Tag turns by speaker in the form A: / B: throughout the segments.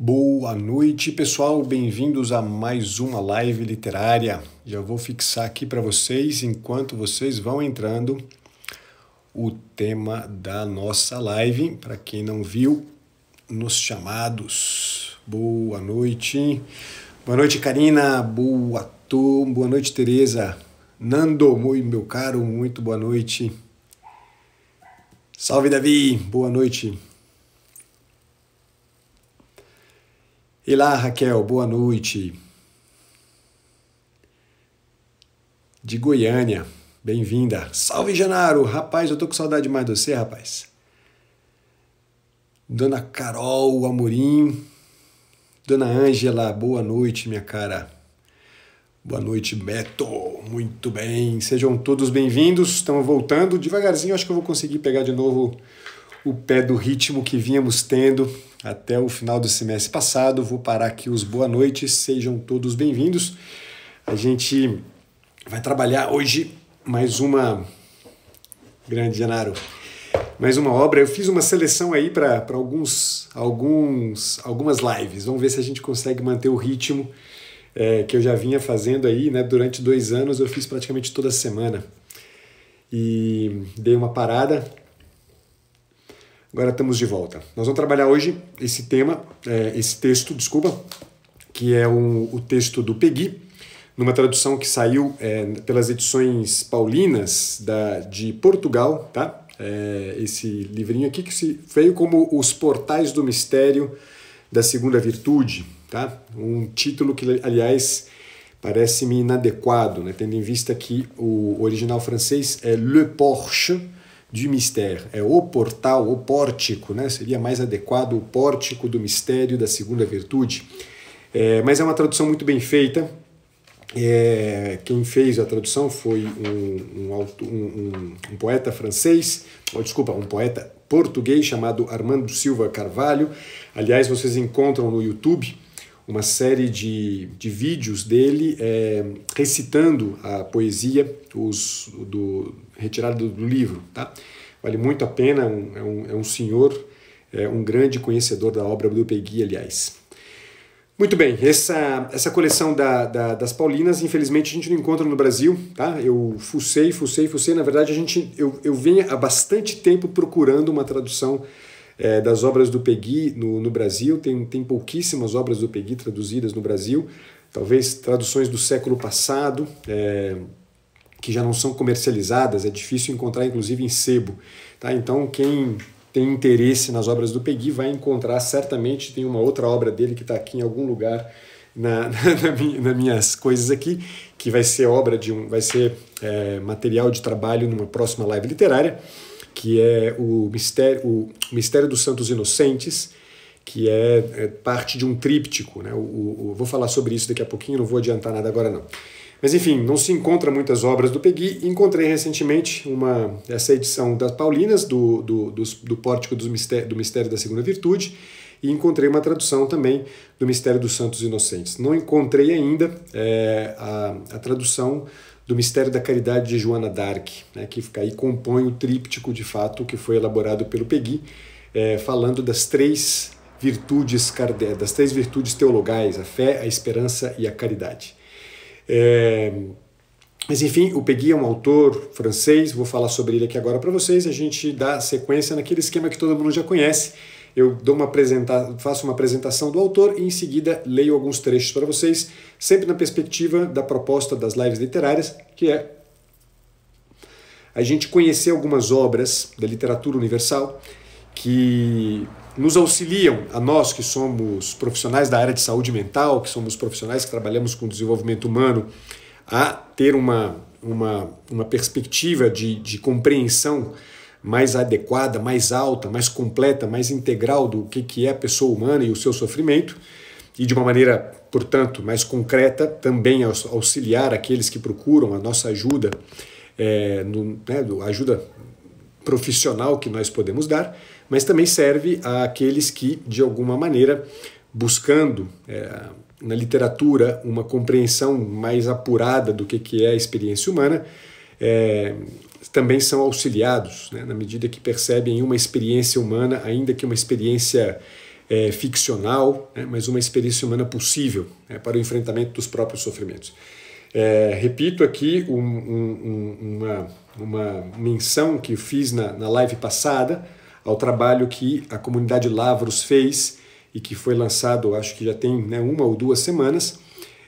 A: Boa noite, pessoal. Bem-vindos a mais uma live literária. Já vou fixar aqui para vocês, enquanto vocês vão entrando, o tema da nossa live. Para quem não viu, nos chamados. Boa noite. Boa noite, Karina. Boa Tom. Boa noite, Tereza. Nando, meu caro, muito boa noite. Salve, Davi. Boa noite. lá, Raquel, boa noite. De Goiânia, bem-vinda. Salve, Genaro. Rapaz, eu tô com saudade mais de você, rapaz. Dona Carol Amorim. Dona Ângela, boa noite, minha cara. Boa noite, Beto. Muito bem. Sejam todos bem-vindos. Estamos voltando devagarzinho. Acho que eu vou conseguir pegar de novo o pé do ritmo que vínhamos tendo até o final do semestre passado. Vou parar aqui os boa noites, sejam todos bem-vindos. A gente vai trabalhar hoje mais uma. Grande Genaro. Mais uma obra. Eu fiz uma seleção aí para alguns, alguns, algumas lives. Vamos ver se a gente consegue manter o ritmo é, que eu já vinha fazendo aí, né? Durante dois anos eu fiz praticamente toda semana. E dei uma parada Agora estamos de volta. Nós vamos trabalhar hoje esse tema, é, esse texto, desculpa, que é um, o texto do Pegui, numa tradução que saiu é, pelas edições paulinas da, de Portugal, tá? É, esse livrinho aqui que se, veio como Os Portais do Mistério da Segunda Virtude, tá? Um título que, aliás, parece-me inadequado, né? tendo em vista que o original francês é Le Porche, de mistério. É o portal, o pórtico, né? seria mais adequado o pórtico do mistério da segunda virtude. É, mas é uma tradução muito bem feita. É, quem fez a tradução foi um, um, um, um poeta francês, ou desculpa, um poeta português chamado Armando Silva Carvalho. Aliás, vocês encontram no YouTube uma série de, de vídeos dele é, recitando a poesia os, do, retirada do, livro. Tá? Vale muito a pena, é um, é, um, é um senhor, é um grande conhecedor da obra do Pegui, aliás. Muito bem, essa, essa coleção da, da, das Paulinas, infelizmente, a gente não encontra no Brasil, tá? Eu fucei, fucei, fucei. Na verdade, a gente, eu, eu venho há bastante tempo procurando uma tradução é, das obras do Pegui no, no Brasil, tem, tem pouquíssimas obras do Pegui traduzidas no Brasil, talvez traduções do século passado, é, que já não são comercializadas, é difícil encontrar inclusive em sebo. Tá? Então quem tem interesse nas obras do Pegui vai encontrar, certamente tem uma outra obra dele que está aqui em algum lugar na, na, na minha, nas minhas coisas aqui, que vai ser obra de um, vai ser é, material de trabalho numa próxima live literária que é o mistério, o mistério dos Santos Inocentes, que é, é parte de um tríptico. Né? O, o, vou falar sobre isso daqui a pouquinho, não vou adiantar nada agora não. Mas enfim, não se encontra muitas obras do Pegui. Encontrei recentemente uma essa edição das Paulinas, do, do, do, do Pórtico do Mistério, do Mistério da Segunda Virtude, e encontrei uma tradução também do Mistério dos Santos Inocentes. Não encontrei ainda é, a, a tradução do Mistério da Caridade de Joana Darc, né, que aí compõe o tríptico de fato que foi elaborado pelo Pegui, é, falando das três virtudes das três virtudes teologais, a fé, a esperança e a caridade. É, mas enfim, o Pegui é um autor francês, vou falar sobre ele aqui agora para vocês. A gente dá sequência naquele esquema que todo mundo já conhece, eu dou uma apresenta faço uma apresentação do autor e em seguida leio alguns trechos para vocês, sempre na perspectiva da proposta das lives literárias, que é a gente conhecer algumas obras da literatura universal que nos auxiliam, a nós que somos profissionais da área de saúde mental, que somos profissionais que trabalhamos com desenvolvimento humano, a ter uma, uma, uma perspectiva de, de compreensão mais adequada, mais alta, mais completa, mais integral do que, que é a pessoa humana e o seu sofrimento, e de uma maneira, portanto, mais concreta, também auxiliar aqueles que procuram a nossa ajuda, é, no, né, ajuda profissional que nós podemos dar, mas também serve àqueles que, de alguma maneira, buscando é, na literatura uma compreensão mais apurada do que, que é a experiência humana, é, também são auxiliados, né, na medida que percebem uma experiência humana, ainda que uma experiência é, ficcional, né, mas uma experiência humana possível né, para o enfrentamento dos próprios sofrimentos. É, repito aqui um, um, uma, uma menção que eu fiz na, na live passada ao trabalho que a comunidade Lavros fez e que foi lançado, acho que já tem né, uma ou duas semanas,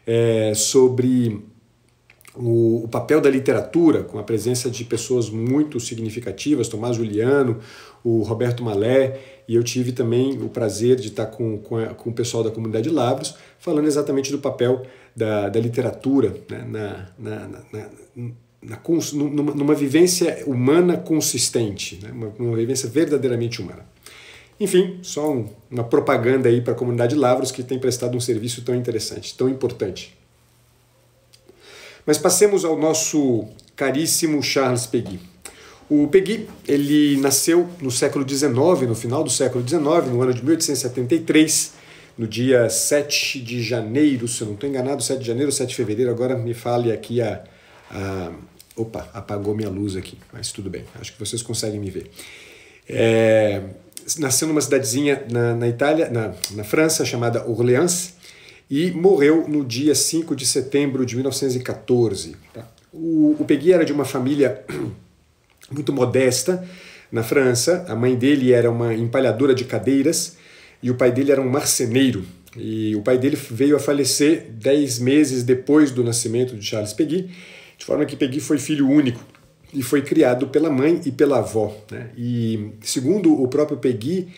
A: é, sobre o, o, papel da literatura, com a presença de pessoas muito significativas, Tomás Juliano, o Roberto Malé, e eu tive também o prazer de estar com, com, a, com o pessoal da comunidade Lavros falando exatamente do papel da, da literatura né, na, na, na, na na, numa, numa, vivência humana consistente, né? uma, uma vivência verdadeiramente humana. Enfim, só um, uma propaganda aí para a comunidade Lavros que tem prestado um serviço tão interessante, tão importante. Mas passemos ao nosso caríssimo Charles Peguy. O Peguy, ele nasceu no século XIX, no final do século XIX, no ano de 1873, no dia 7 de janeiro, se eu não estou enganado, 7 de janeiro, 7 de fevereiro, agora me fale aqui a, a... Opa, apagou minha luz aqui, mas tudo bem, acho que vocês conseguem me ver. É, nasceu numa cidadezinha na, na Itália, na, na França, chamada Orleans, e morreu no dia 5 de setembro de 1914. Tá? O, o Peggy era de uma família muito modesta na França. A mãe dele era uma empalhadora de cadeiras e o pai dele era um marceneiro. E o pai dele veio a falecer dez meses depois do nascimento de Charles Peggy, de forma que Peggy foi filho único e foi criado pela mãe e pela avó. Né? E segundo o próprio Peggy,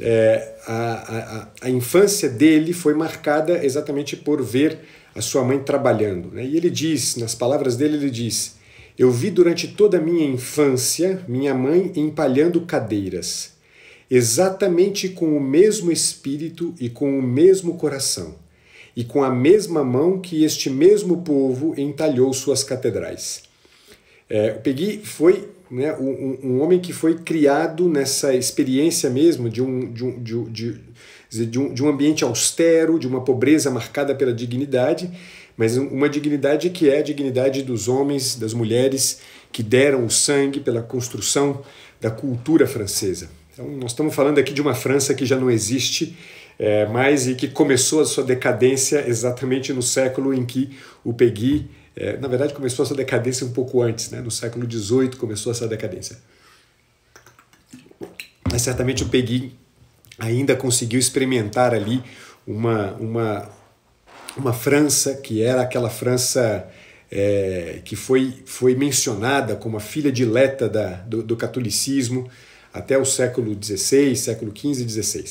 A: é, a, a, a, infância dele foi marcada exatamente por ver a sua mãe trabalhando. Né? E ele diz, nas palavras dele, ele diz: Eu vi durante toda a minha infância minha mãe empalhando cadeiras, exatamente com o mesmo espírito e com o mesmo coração, e com a mesma mão que este mesmo povo entalhou suas catedrais. É, o Peggy foi né, um, um, homem que foi criado nessa experiência mesmo de um, de, um, de, de, de, um, de um ambiente austero, de uma pobreza marcada pela dignidade, mas uma dignidade que é a dignidade dos homens, das mulheres que deram o sangue pela construção da cultura francesa. Então, nós estamos falando aqui de uma França que já não existe é, mais e que começou a sua decadência exatamente no século em que o Peggy é, na verdade, começou essa decadência um pouco antes, né? no século XVIII começou essa decadência. Mas certamente o Peguin ainda conseguiu experimentar ali uma, uma, uma França que era aquela França é, que foi, foi mencionada como a filha dileta da, do, do catolicismo até o século XVI, século XV e XVI.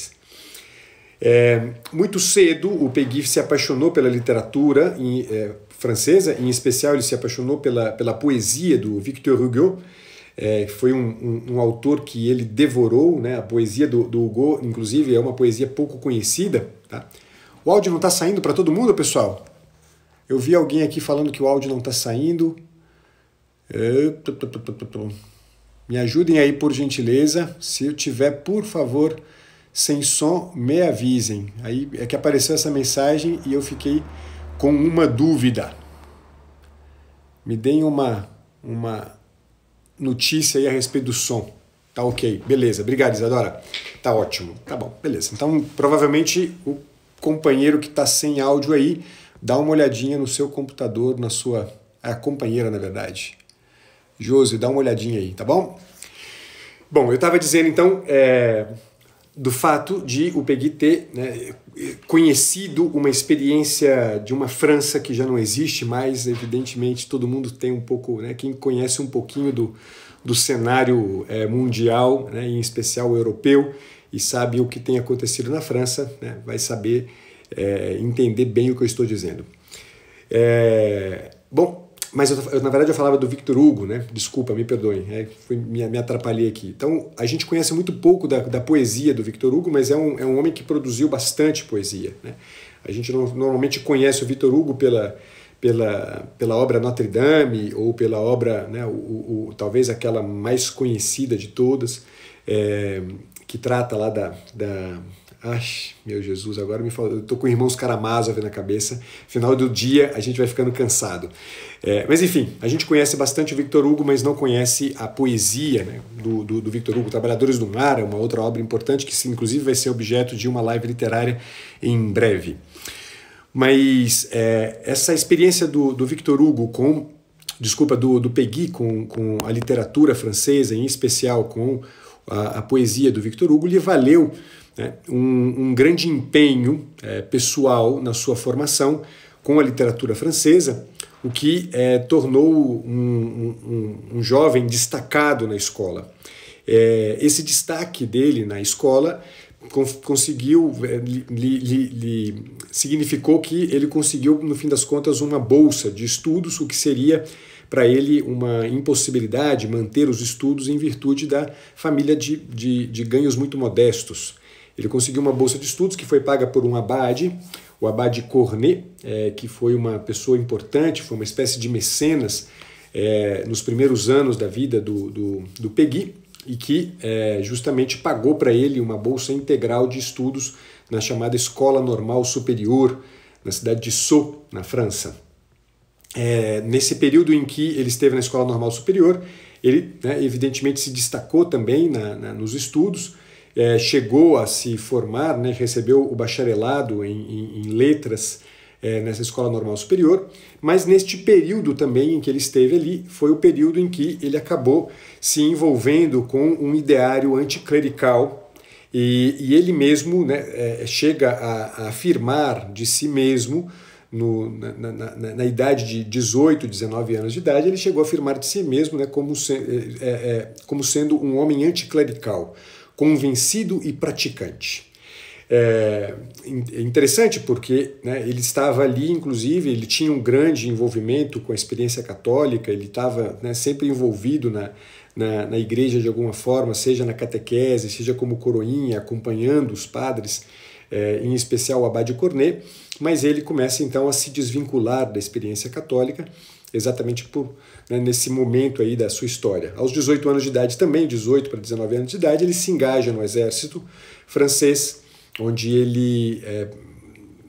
A: É, muito cedo, o Peguif se apaixonou pela literatura, e, é, francesa, em especial ele se apaixonou pela, pela poesia do Victor Hugo, é, foi um, um, um, autor que ele devorou, né? a poesia do, do Hugo, inclusive, é uma poesia pouco conhecida. Tá? O áudio não está saindo para todo mundo, pessoal? Eu vi alguém aqui falando que o áudio não está saindo. É, me ajudem aí, por gentileza. Se eu tiver, por favor, sem som, me avisem. Aí é que apareceu essa mensagem e eu fiquei com uma dúvida. Me deem uma, uma notícia aí a respeito do som. Tá ok, beleza, obrigado Isadora. Tá ótimo, tá bom, beleza. Então provavelmente o companheiro que está sem áudio aí, dá uma olhadinha no seu computador, na sua. É a companheira na verdade. Josi, dá uma olhadinha aí, tá bom? Bom, eu estava dizendo então. É do fato de o Peggy ter né, conhecido uma experiência de uma França que já não existe mais, evidentemente todo mundo tem um pouco, né, quem conhece um pouquinho do, do cenário é, mundial, né, em especial europeu, e sabe o que tem acontecido na França, né, vai saber é, entender bem o que eu estou dizendo. É, bom, mas eu, eu, na verdade eu falava do Victor Hugo, né? Desculpa, me perdoem, é, fui, me, me, atrapalhei aqui. Então a gente conhece muito pouco da, da poesia do Victor Hugo, mas é um, é um homem que produziu bastante poesia. Né? A gente no, normalmente conhece o Victor Hugo pela, pela, pela obra Notre Dame ou pela obra, né, o, o talvez aquela mais conhecida de todas, é, que trata lá da, da Ai, meu Jesus, agora me Eu tô com irmãos Karamazov na cabeça. Final do dia a gente vai ficando cansado. É, mas enfim, a gente conhece bastante o Victor Hugo, mas não conhece a poesia né, do, do, do, Victor Hugo. Trabalhadores do Mar é uma outra obra importante que, inclusive, vai ser objeto de uma live literária em breve. Mas é, essa experiência do, do Victor Hugo com. Desculpa, do, do Peggy com, com a literatura francesa, em especial com a, a poesia do Victor Hugo, lhe valeu né, um, um, grande empenho é, pessoal na sua formação com a literatura francesa, o que é, tornou um, um, um, jovem destacado na escola. É, esse destaque dele na escola conseguiu, li, li, li, significou que ele conseguiu, no fim das contas, uma bolsa de estudos, o que seria para ele uma impossibilidade manter os estudos em virtude da família de, de, de ganhos muito modestos. Ele conseguiu uma bolsa de estudos que foi paga por um abade, o abade Cornet, é, que foi uma pessoa importante, foi uma espécie de mecenas é, nos primeiros anos da vida do, do, do e que é, justamente pagou para ele uma bolsa integral de estudos na chamada Escola Normal Superior, na cidade de Sceaux, na França. É, nesse período em que ele esteve na Escola Normal Superior, ele né, evidentemente se destacou também na, na, nos estudos, é, chegou a se formar, né, recebeu o bacharelado em, em, em letras é, nessa escola normal superior, mas neste período também em que ele esteve ali, foi o período em que ele acabou se envolvendo com um ideário anticlerical e, e ele mesmo né, é, chega a, a, afirmar de si mesmo. No, na, na, na, na, idade de 18, 19 anos de idade, ele chegou a afirmar de si mesmo né, como, se, é, é, é como sendo um homem anticlerical, convencido e praticante. É, é interessante porque né, ele estava ali, inclusive, ele tinha um grande envolvimento com a experiência católica, ele estava né, sempre envolvido na, na, na igreja de alguma forma, seja na catequese, seja como coroinha, acompanhando os padres, é, em especial o Abade Cornet, mas ele começa então a se desvincular da experiência católica exatamente por, né, nesse momento aí da sua história. Aos 18 anos de idade também, 18 para 19 anos de idade, ele se engaja no exército francês, onde ele é,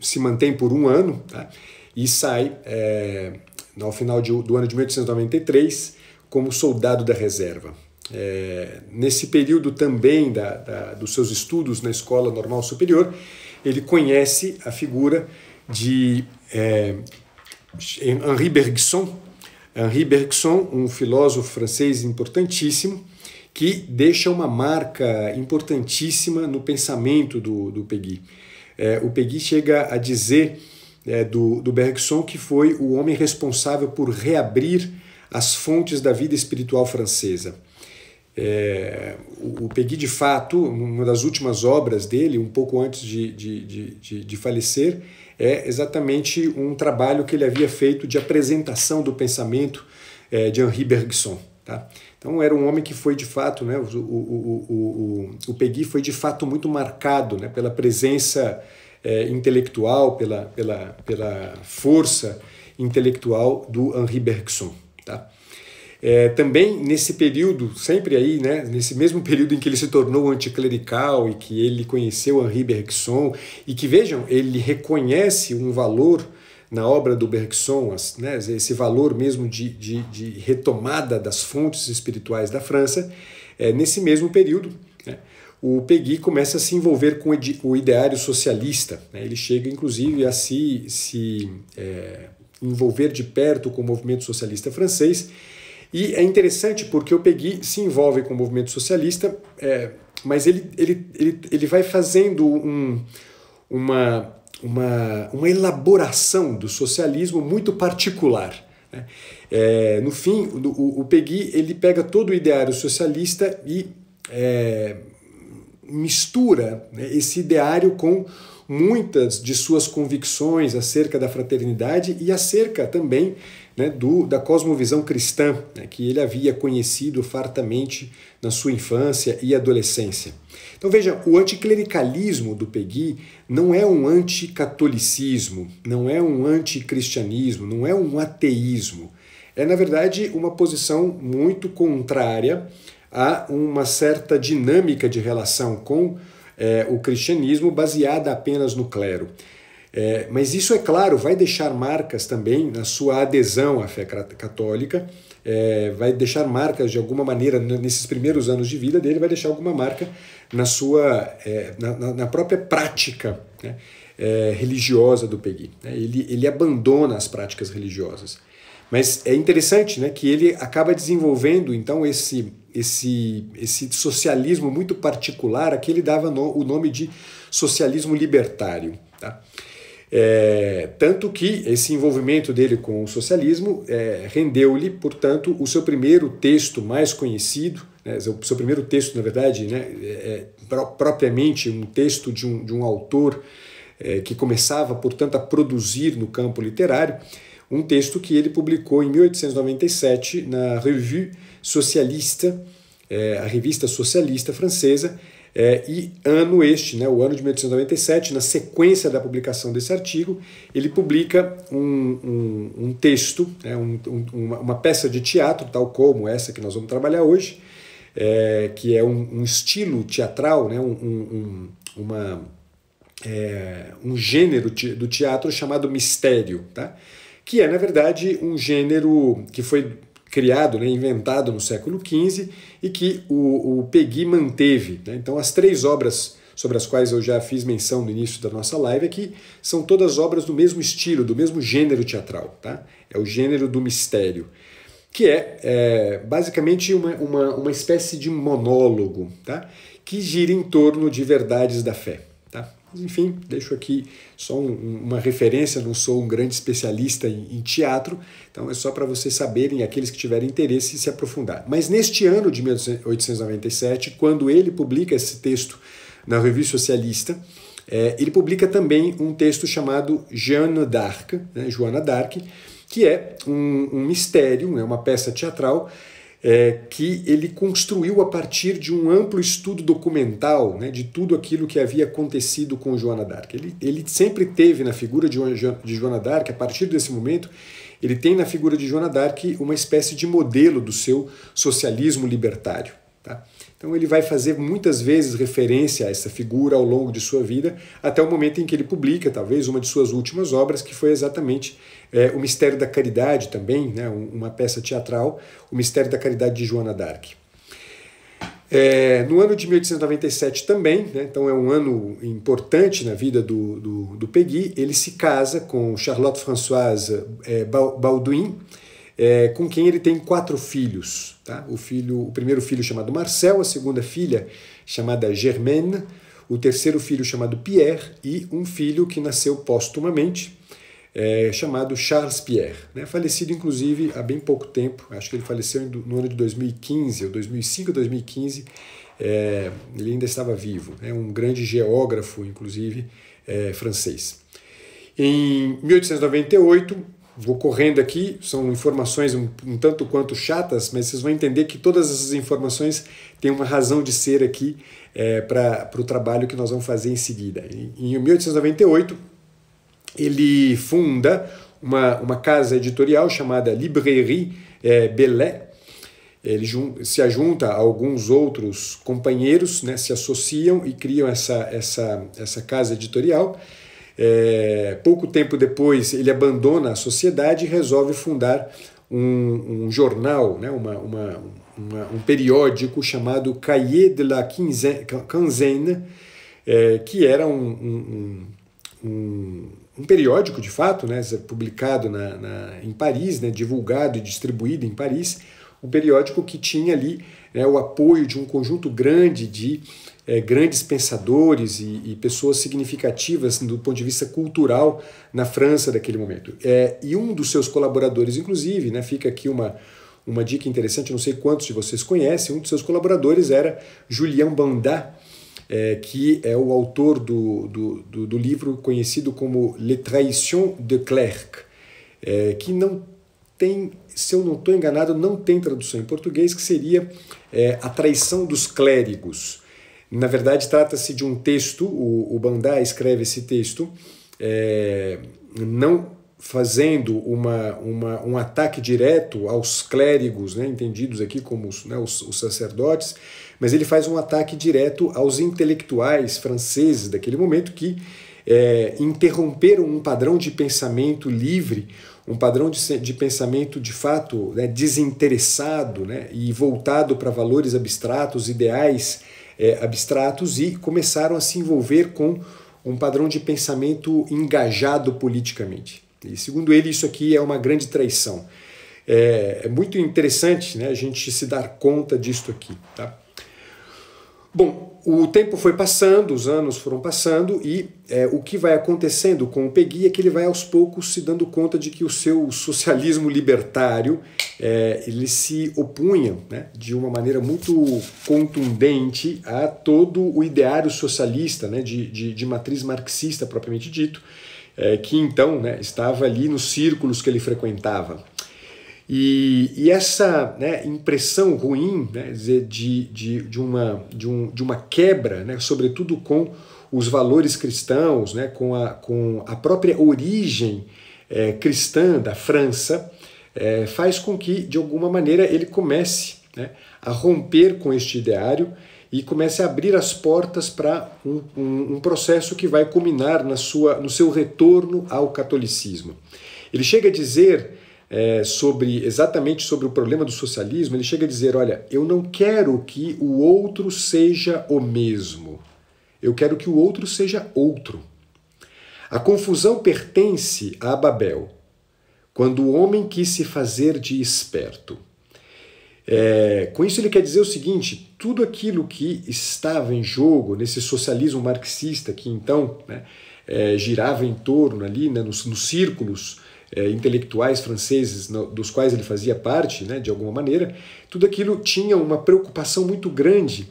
A: se mantém por um ano tá? e sai é, no final de, do ano de 1893 como soldado da reserva. É, nesse período também da, da, dos seus estudos na Escola Normal Superior, ele conhece a figura de é, Henri Bergson, Henri Bergson, um filósofo francês importantíssimo, que deixa uma marca importantíssima no pensamento do, do Peggy. É, o Peggy chega a dizer é, do, do Bergson que foi o homem responsável por reabrir as fontes da vida espiritual francesa. É, o, o Peggy, de fato, uma das últimas obras dele, um pouco antes de, de, de, de, de falecer, é exatamente um trabalho que ele havia feito de apresentação do pensamento é, de Henri Bergson. Tá? Então era um homem que foi de fato, né, o, o, o, o Peggy foi de fato muito marcado né, pela presença é, intelectual, pela, pela, pela força intelectual do Henri Bergson. Tá? É, também nesse período, sempre aí, né, nesse mesmo período em que ele se tornou anticlerical e que ele conheceu Henri Bergson, e que vejam, ele reconhece um valor na obra do Bergson, né, esse valor mesmo de, de, de retomada das fontes espirituais da França, é, nesse mesmo período. Né, o Peggy começa a se envolver com o ideário socialista. Né? Ele chega, inclusive, a se, se é, envolver de perto com o movimento socialista francês e é interessante porque o Pegui se envolve com o movimento socialista, é, mas ele, ele, ele, ele vai fazendo um, uma, uma, uma elaboração do socialismo muito particular. Né? É, no fim, o, o Peggy ele pega todo o ideário socialista e é, mistura né, esse ideário com muitas de suas convicções acerca da fraternidade e acerca também né, do, da cosmovisão cristã né, que ele havia conhecido fartamente na sua infância e adolescência. Então veja, o anticlericalismo do Pegui não é um anticatolicismo, não é um anticristianismo, não é um ateísmo. É, na verdade, uma posição muito contrária a uma certa dinâmica de relação com é, o cristianismo baseada apenas no clero. É, mas isso, é claro, vai deixar marcas também na sua adesão à fé católica, é, vai deixar marcas de alguma maneira nesses primeiros anos de vida dele, vai deixar alguma marca na sua é, na, na, própria prática né, é, religiosa do Peggy. Né? Ele, ele abandona as práticas religiosas. Mas é interessante né, que ele acaba desenvolvendo então esse, esse, esse socialismo muito particular a que ele dava no, o nome de socialismo libertário. Tá? É, tanto que esse envolvimento dele com o socialismo é, rendeu-lhe, portanto, o seu primeiro texto mais conhecido, né, o seu primeiro texto, na verdade, né, é, é propriamente um texto de um, de um autor é, que começava, portanto, a produzir no campo literário, um texto que ele publicou em 1897 na Revue Socialista, é, a revista socialista francesa, é, e ano este, né, o ano de 1897, na sequência da publicação desse artigo, ele publica um, um, um texto, né, um, uma, uma, peça de teatro, tal como essa que nós vamos trabalhar hoje, é, que é um, estilo teatral, né, um, uma, é, um gênero do teatro chamado mistério, tá? que é, na verdade, um gênero que foi criado, né, inventado no século XV e que o, o manteve. Né? Então, as três obras sobre as quais eu já fiz menção no início da nossa live aqui são todas obras do mesmo estilo, do mesmo gênero teatral. Tá? É o gênero do mistério, que é, é basicamente uma, uma, uma espécie de monólogo tá? que gira em torno de verdades da fé. Enfim, deixo aqui só um, uma referência, não sou um grande especialista em, em teatro, então é só para vocês saberem, aqueles que tiverem interesse, se aprofundar. Mas neste ano de 1897, quando ele publica esse texto na Revue Socialista, é, ele publica também um texto chamado Jeanne d'Arc, né, Joana d'Arc, que é um, um mistério, é né, uma peça teatral é, que ele construiu a partir de um amplo estudo documental né, de tudo aquilo que havia acontecido com Joana d'Arc. Ele, ele sempre teve na figura de, de Joana d'Arc, a partir desse momento, ele tem na figura de Joana d'Arc uma espécie de modelo do seu socialismo libertário. Tá? Então ele vai fazer muitas vezes referência a essa figura ao longo de sua vida, até o momento em que ele publica, talvez, uma de suas últimas obras, que foi exatamente é, o Mistério da Caridade também, né, uma peça teatral, O Mistério da Caridade de Joana d'Arc. É, no ano de 1897 também, né, então é um ano importante na vida do, do, do Peggy, ele se casa com Charlotte Françoise é, Baldwin, é, com quem ele tem quatro filhos. Tá? O, filho, o primeiro filho chamado Marcel, a segunda filha chamada Germaine, o terceiro filho chamado Pierre e um filho que nasceu póstumamente, é, chamado Charles Pierre, né? falecido inclusive há bem pouco tempo, acho que ele faleceu no ano de 2015, ou 2005, 2015, é, ele ainda estava vivo, é né? um grande geógrafo, inclusive, é, francês. Em 1898, vou correndo aqui, são informações um, um tanto quanto chatas, mas vocês vão entender que todas essas informações têm uma razão de ser aqui é, para o trabalho que nós vamos fazer em seguida. Em, em 1898, ele funda uma, uma casa editorial chamada Librairie é, eh, Bellet. Ele se ajunta a alguns outros companheiros, né, se associam e criam essa, essa, essa casa editorial. É, pouco tempo depois, ele abandona a sociedade e resolve fundar um, um jornal, né, uma, uma, uma, um periódico chamado Cahiers de la Quinzaine, é, que era um, um, um um periódico, de fato, né, é publicado na, na, em Paris, né, divulgado e distribuído em Paris, um periódico que tinha ali né, o apoio de um conjunto grande de é, grandes pensadores e, e, pessoas significativas do ponto de vista cultural na França daquele momento. É, e um dos seus colaboradores, inclusive, né, fica aqui uma, uma dica interessante, não sei quantos de vocês conhecem, um dos seus colaboradores era Julian Bandat, é, que é o autor do, do, do, do livro conhecido como Les Traitions de Clerc, é, que não tem, se eu não estou enganado, não tem tradução em português, que seria é, A Traição dos Clérigos. Na verdade, trata-se de um texto, o, o Bandá escreve esse texto, é, não fazendo uma, uma, um ataque direto aos clérigos, né, entendidos aqui como né, os, os sacerdotes, mas ele faz um ataque direto aos intelectuais franceses daquele momento que é, interromperam um padrão de pensamento livre, um padrão de, de pensamento de fato né, desinteressado né, e voltado para valores abstratos, ideais é, abstratos, e começaram a se envolver com um padrão de pensamento engajado politicamente. E segundo ele, isso aqui é uma grande traição. É, é muito interessante né, a gente se dar conta disso aqui. Tá? Bom, o tempo foi passando, os anos foram passando e é, o que vai acontecendo com o Pegui é que ele vai aos poucos se dando conta de que o seu socialismo libertário é, ele se opunha né, de uma maneira muito contundente a todo o ideário socialista né, de, de, de matriz marxista propriamente dito, é, que então né, estava ali nos círculos que ele frequentava. E, e essa né, impressão ruim né, de, de, de, uma, de, um, de uma quebra, né, sobretudo com os valores cristãos, né, com, a, com a própria origem é, cristã da França, é, faz com que, de alguma maneira, ele comece né, a romper com este ideário e comece a abrir as portas para um, um, um, processo que vai culminar na sua, no seu retorno ao catolicismo. Ele chega a dizer é, sobre exatamente sobre o problema do socialismo, ele chega a dizer: olha, eu não quero que o outro seja o mesmo. Eu quero que o outro seja outro. A confusão pertence a Babel, quando o homem quis se fazer de esperto. É, com isso, ele quer dizer o seguinte: tudo aquilo que estava em jogo nesse socialismo marxista que então né, é, girava em torno ali, né, nos, nos círculos é, intelectuais franceses no, dos quais ele fazia parte, né, de alguma maneira, tudo aquilo tinha uma preocupação muito grande.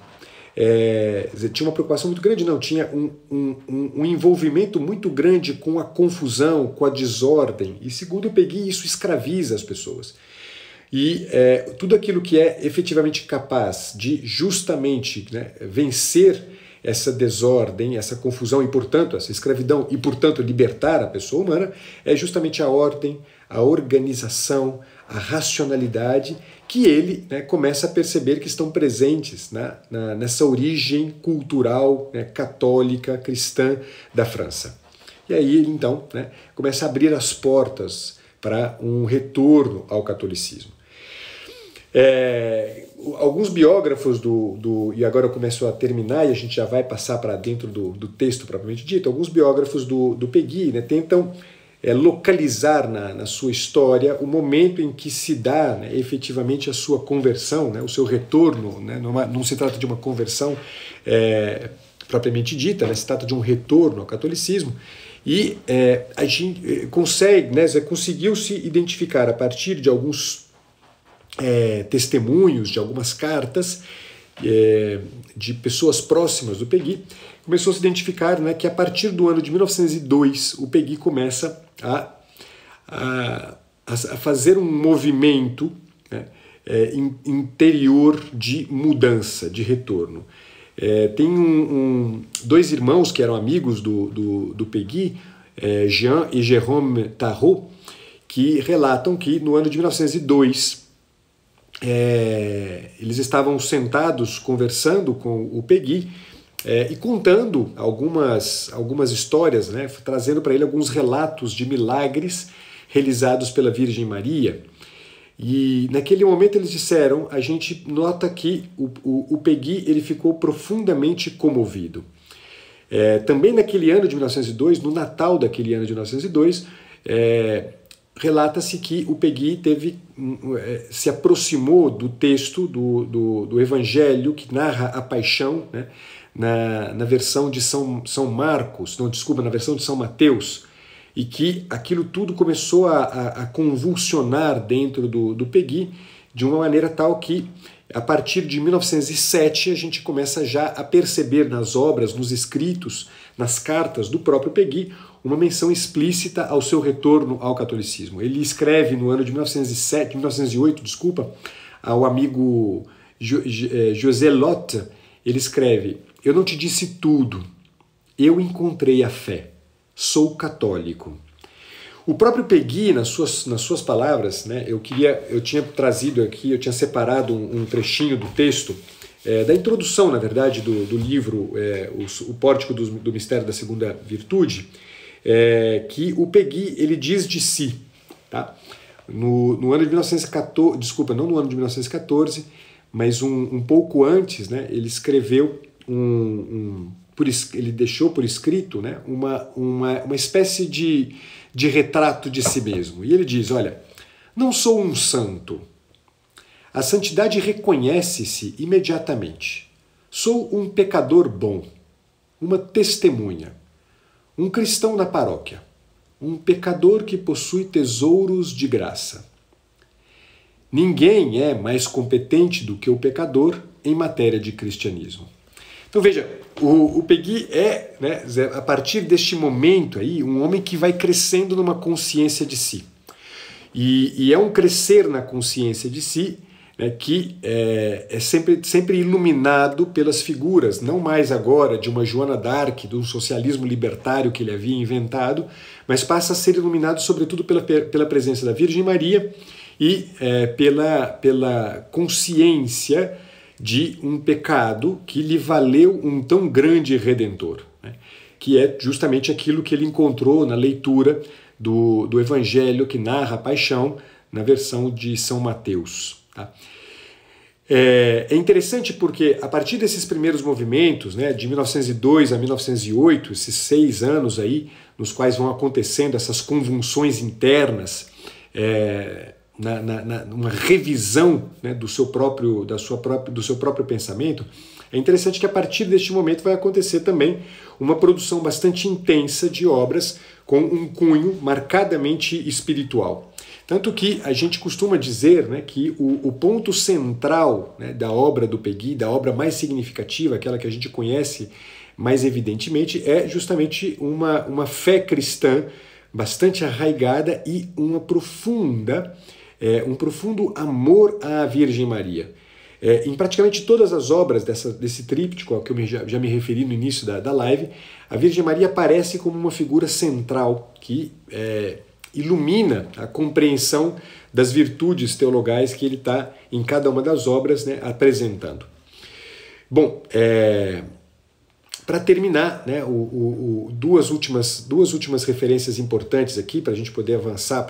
A: É, tinha uma preocupação muito grande, não, tinha um, um, um envolvimento muito grande com a confusão, com a desordem. E segundo eu peguei, isso escraviza as pessoas. E é, tudo aquilo que é efetivamente capaz de justamente né, vencer essa desordem, essa confusão e, portanto, essa escravidão e, portanto, libertar a pessoa humana, é justamente a ordem, a organização, a racionalidade que ele né, começa a perceber que estão presentes na, na, nessa origem cultural né, católica, cristã da França. E aí ele então né, começa a abrir as portas para um retorno ao catolicismo. É, alguns biógrafos do, do e agora começou a terminar e a gente já vai passar para dentro do, do texto propriamente dito alguns biógrafos do, do Peggy né, tentam é, localizar na, na sua história o momento em que se dá né, efetivamente a sua conversão né, o seu retorno né, numa, não se trata de uma conversão é, propriamente dita né, se trata de um retorno ao catolicismo e é, a gente consegue né, conseguiu se identificar a partir de alguns é, testemunhos de algumas cartas é, de pessoas próximas do Peggy, começou a se identificar né, que a partir do ano de 1902 o Peggy começa a, a, a fazer um movimento né, é, interior de mudança, de retorno. É, tem um, um, dois irmãos que eram amigos do, do, do Peggy, é, Jean e Jérôme Tarot, que relatam que no ano de 1902 é, eles estavam sentados conversando com o Peggy é, e contando algumas, algumas histórias, né, trazendo para ele alguns relatos de milagres realizados pela Virgem Maria. E naquele momento eles disseram, a gente nota que o, o, o Peggy ele ficou profundamente comovido. É, também naquele ano de 1902, no Natal daquele ano de 1902, é, relata-se que o Pegui teve, é, se aproximou do texto do, do, do Evangelho que narra a paixão, né? na, na versão de São, São Marcos, não, desculpa, na versão de São Mateus, e que aquilo tudo começou a, a, a convulsionar dentro do, do Peggy de uma maneira tal que a partir de 1907 a gente começa já a perceber nas obras, nos escritos, nas cartas do próprio Pegui uma menção explícita ao seu retorno ao catolicismo. Ele escreve no ano de 1907, 1908, desculpa, ao amigo eh, José Lotte, ele escreve: Eu não te disse tudo. Eu encontrei a fé. Sou católico. O próprio Pegui, nas suas, nas suas palavras, né, eu queria, eu tinha trazido aqui, eu tinha separado um, um trechinho do texto, é, da introdução, na verdade, do, do livro é, o, o Pórtico do, do Mistério da Segunda Virtude, é, que o Pegui ele diz de si, tá? No, no, ano de 1914, desculpa, não no ano de 1914, mas um, um pouco antes, né, ele escreveu um, um por, ele deixou por escrito né, uma, uma, uma espécie de, de retrato de si mesmo. E ele diz: Olha, não sou um santo. A santidade reconhece-se imediatamente. Sou um pecador bom, uma testemunha. Um cristão da paróquia, um pecador que possui tesouros de graça. Ninguém é mais competente do que o pecador em matéria de cristianismo. Então veja, o, o é, né, a partir deste momento aí, um homem que vai crescendo numa consciência de si. E, e é um crescer na consciência de si né, que é, é, sempre, sempre iluminado pelas figuras, não mais agora de uma Joana d'Arc, do socialismo libertário que ele havia inventado, mas passa a ser iluminado sobretudo pela, pela presença da Virgem Maria e é, pela, pela consciência de um pecado que lhe valeu um tão grande redentor, né, que é justamente aquilo que ele encontrou na leitura do, do Evangelho que narra a paixão na versão de São Mateus. Tá? É, é, interessante porque a partir desses primeiros movimentos, né, de 1902 a 1908, esses seis anos aí, nos quais vão acontecendo essas convulsões internas, é, na, na, na, uma revisão né, do seu próprio, da sua própria, do seu próprio pensamento, é interessante que a partir deste momento vai acontecer também uma produção bastante intensa de obras com um cunho marcadamente espiritual. Tanto que a gente costuma dizer né, que o, o ponto central né, da obra do Pegui, da obra mais significativa, aquela que a gente conhece mais evidentemente, é justamente uma, uma fé cristã bastante arraigada e uma profunda, é, um profundo amor à Virgem Maria. É, em praticamente todas as obras dessa, desse tríptico, ao que eu já, já me referi no início da, da live, a Virgem Maria aparece como uma figura central que é, ilumina a compreensão das virtudes teologais que ele está em cada uma das obras né, apresentando. Bom, é, para terminar, né, o, o, o, duas, últimas, duas últimas referências importantes aqui para a gente poder avançar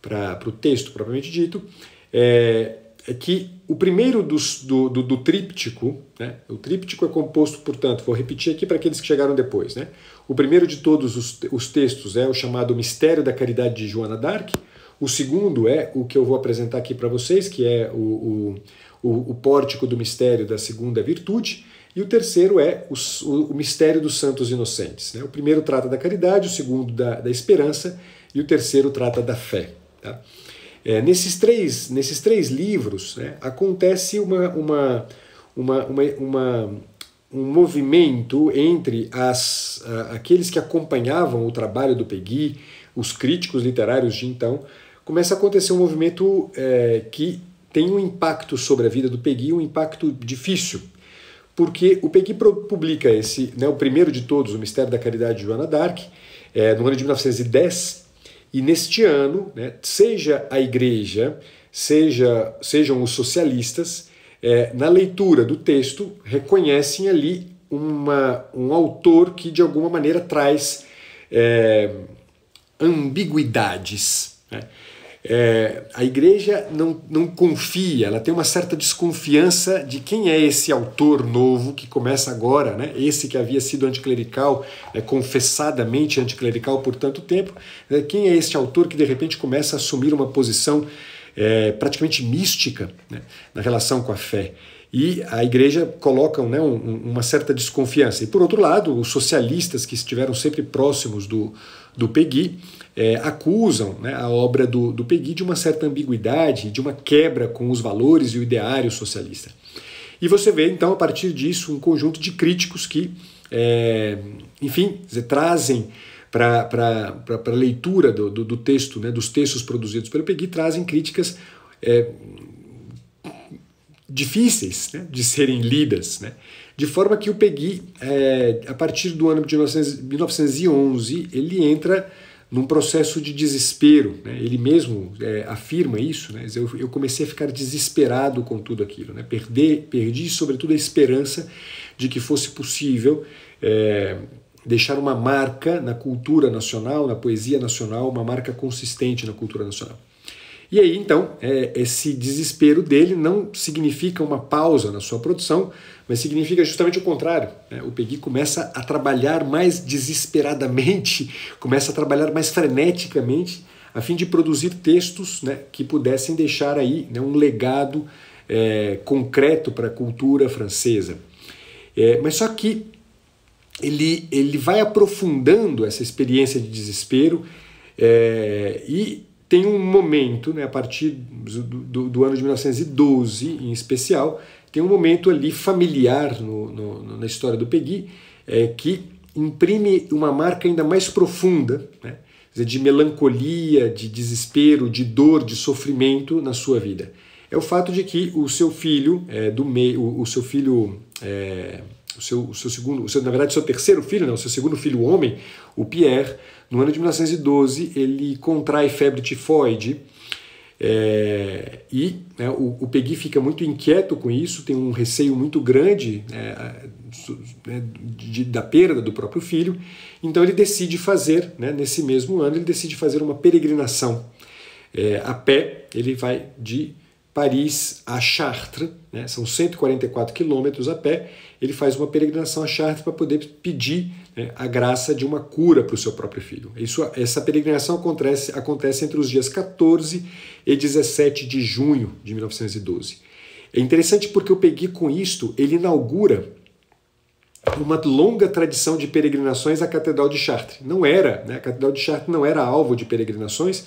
A: para o texto propriamente dito, é, é que o primeiro dos, do, do, do, tríptico, né, o tríptico é composto, portanto, vou repetir aqui para aqueles que chegaram depois, né, o primeiro de todos os, os textos é o chamado Mistério da Caridade de Joana d'Arc. O segundo é o que eu vou apresentar aqui para vocês, que é o, o, o, Pórtico do Mistério da Segunda Virtude. E o terceiro é o, o Mistério dos Santos Inocentes. Né? O primeiro trata da caridade, o segundo da, da esperança e o terceiro trata da fé. Tá? É, nesses, três, nesses três livros né, acontece uma, uma, uma, uma, uma um movimento entre as, aqueles que acompanhavam o trabalho do Peggy, os críticos literários de então, começa a acontecer um movimento é, que tem um impacto sobre a vida do Peggy, um impacto difícil, porque o Peggy publica esse, né, o primeiro de todos, O Mistério da Caridade de Joana d'Arc, é, no ano de 1910, e neste ano, né, seja a igreja, seja, sejam os socialistas, é, na leitura do texto, reconhecem ali uma, um autor que de alguma maneira traz é, ambiguidades. Né? É, a igreja não, não confia, ela tem uma certa desconfiança de quem é esse autor novo que começa agora, né? esse que havia sido anticlerical, é, confessadamente anticlerical por tanto tempo, né? quem é esse autor que de repente começa a assumir uma posição é, praticamente mística né, na relação com a fé. E a igreja coloca né, um, uma certa desconfiança. E por outro lado, os socialistas que estiveram sempre próximos do, do Peggy é, acusam né, a obra do, do Peggy de uma certa ambiguidade, de uma quebra com os valores e o ideário socialista. E você vê, então, a partir disso, um conjunto de críticos que, é, enfim, trazem para a leitura do, do, do, texto, né, dos textos produzidos pelo Pegui trazem críticas é, difíceis né, de serem lidas. Né? De forma que o Pegui é, a partir do ano de 1911, ele entra num processo de desespero. Né? Ele mesmo é, afirma isso. Né? Eu, eu, comecei a ficar desesperado com tudo aquilo. Né? Perder, perdi, sobretudo, a esperança de que fosse possível é, deixar uma marca na cultura nacional, na poesia nacional, uma marca consistente na cultura nacional. E aí, então, é, esse desespero dele não significa uma pausa na sua produção, mas significa justamente o contrário. Né? O Pegui começa a trabalhar mais desesperadamente, começa a trabalhar mais freneticamente, a fim de produzir textos né, que pudessem deixar aí né, um legado é, concreto para a cultura francesa. É, mas só que ele, ele vai aprofundando essa experiência de desespero é, e tem um momento, né, a partir do, do, do, ano de 1912 em especial, tem um momento ali familiar no, no, na história do Peggy é, que imprime uma marca ainda mais profunda né, de melancolia, de desespero, de dor, de sofrimento na sua vida. É o fato de que o seu filho é, do meio, o, o seu filho é, o seu, o seu segundo, o seu, na verdade, o seu terceiro filho, né, o seu segundo filho homem, o Pierre, no ano de 1912, ele contrai febre tifoide. É, e né, o, o Peggy fica muito inquieto com isso, tem um receio muito grande eh, é, né, de, de, da perda do próprio filho. Então ele decide fazer, né, nesse mesmo ano, ele decide fazer uma peregrinação é, a pé. Ele vai de Paris a Chartres, né? são 144 quilômetros a pé. Ele faz uma peregrinação a Chartres para poder pedir né, a graça de uma cura para o seu próprio filho. Isso, essa peregrinação acontece, acontece entre os dias 14 e 17 de junho de 1912. É interessante porque o peguei com isto, ele inaugura uma longa tradição de peregrinações à Catedral de Chartres. Não era, né? a Catedral de Chartres não era alvo de peregrinações,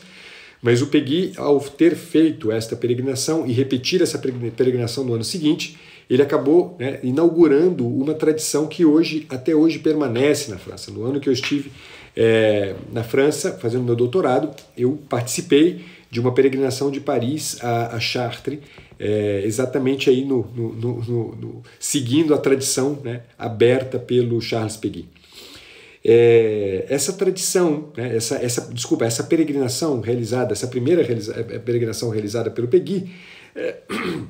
A: mas o Peggy, ao ter feito esta peregrinação e repetir essa peregrinação no ano seguinte, ele acabou né, inaugurando uma tradição que hoje, até hoje, permanece na França. No ano que eu estive é, na França fazendo meu doutorado, eu participei de uma peregrinação de Paris a, a Chartres, é, exatamente aí no, no, no, no, seguindo a tradição né, aberta pelo Charles Peguy é, essa tradição, né, essa, essa, desculpa, essa peregrinação realizada, essa primeira realiza é, é, peregrinação realizada pelo Pegui, é,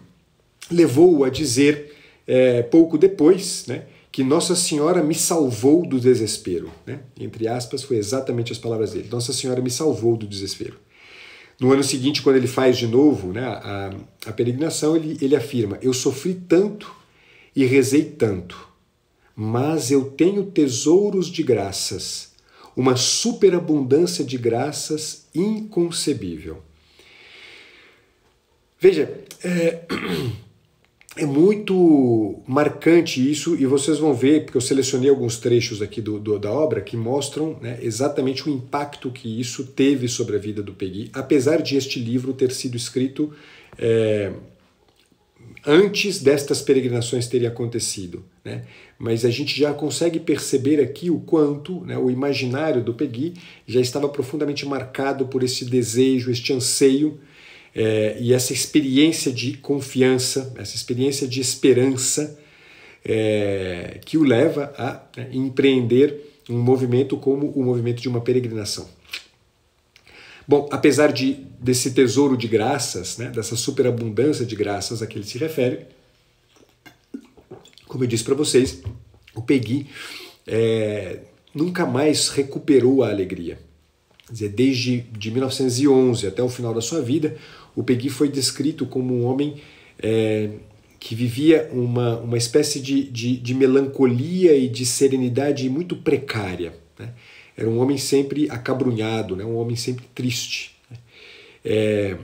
A: levou-o a dizer é, pouco depois né, que Nossa Senhora me salvou do desespero. Né? Entre aspas, foi exatamente as palavras dele: Nossa Senhora me salvou do desespero. No ano seguinte, quando ele faz de novo né, a, a peregrinação, ele, ele afirma: Eu sofri tanto e rezei tanto mas eu tenho tesouros de graças, uma superabundância de graças inconcebível. Veja, é, é, muito marcante isso, e vocês vão ver, porque eu selecionei alguns trechos aqui do, do da obra que mostram né, exatamente o impacto que isso teve sobre a vida do Peggy, apesar de este livro ter sido escrito. É, antes destas peregrinações teria acontecido. Né? Mas a gente já consegue perceber aqui o quanto né, o imaginário do Pegui já estava profundamente marcado por esse desejo, este anseio é, e essa experiência de confiança, essa experiência de esperança é, que o leva a né, empreender um movimento como o movimento de uma peregrinação. Bom, apesar de, desse tesouro de graças, né, dessa superabundância de graças a que ele se refere, como eu disse para vocês, o Peggy é, nunca mais recuperou a alegria. Quer dizer, desde de 1911 até o final da sua vida, o Peggy foi descrito como um homem é, que vivia uma, uma espécie de, de, de melancolia e de serenidade muito precária. Né? Era um homem sempre acabrunhado, né? um homem sempre triste. Né? É,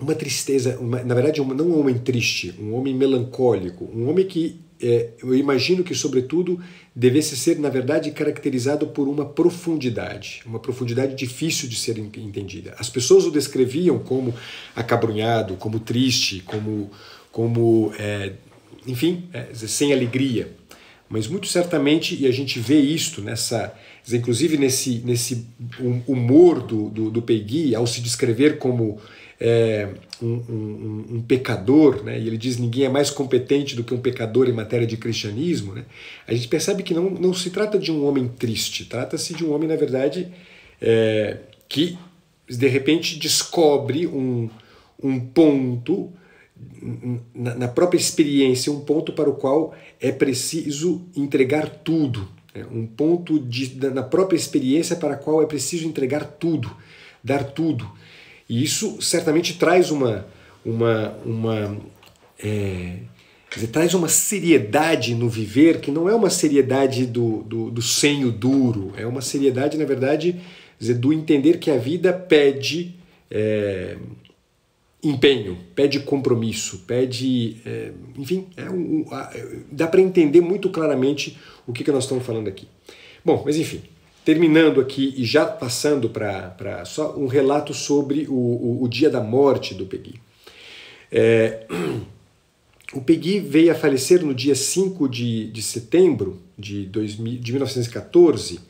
A: uma tristeza, uma, na verdade, não um homem triste, um homem melancólico, um homem que é, eu imagino que, sobretudo, devesse ser, na verdade, caracterizado por uma profundidade, uma profundidade difícil de ser entendida. As pessoas o descreviam como acabrunhado, como triste, como, como é, enfim, é, sem alegria. Mas muito certamente, e a gente vê isto nessa, inclusive nesse, nesse hum, humor do, do, do ao se descrever como é, um, um, um, pecador, né? e ele diz ninguém é mais competente do que um pecador em matéria de cristianismo, né? a gente percebe que não, não se trata de um homem triste, trata-se de um homem, na verdade, é, que de repente descobre um, um ponto na, própria experiência, um ponto para o qual é preciso entregar tudo. Né? Um ponto de, na própria experiência para o qual é preciso entregar tudo, dar tudo. E isso certamente traz uma. uma, uma é, dizer, traz uma seriedade no viver que não é uma seriedade do, do, do senho duro, é uma seriedade, na verdade, dizer, do entender que a vida pede. É, empenho, pede compromisso, pede. É, enfim, é um, a, é, dá para entender muito claramente o que, que nós estamos falando aqui. Bom, mas enfim, terminando aqui e já passando para só um relato sobre o, o, o, dia da morte do Pegui. É, o Pegui veio a falecer no dia 5 de, de setembro de, 2000, de 1914.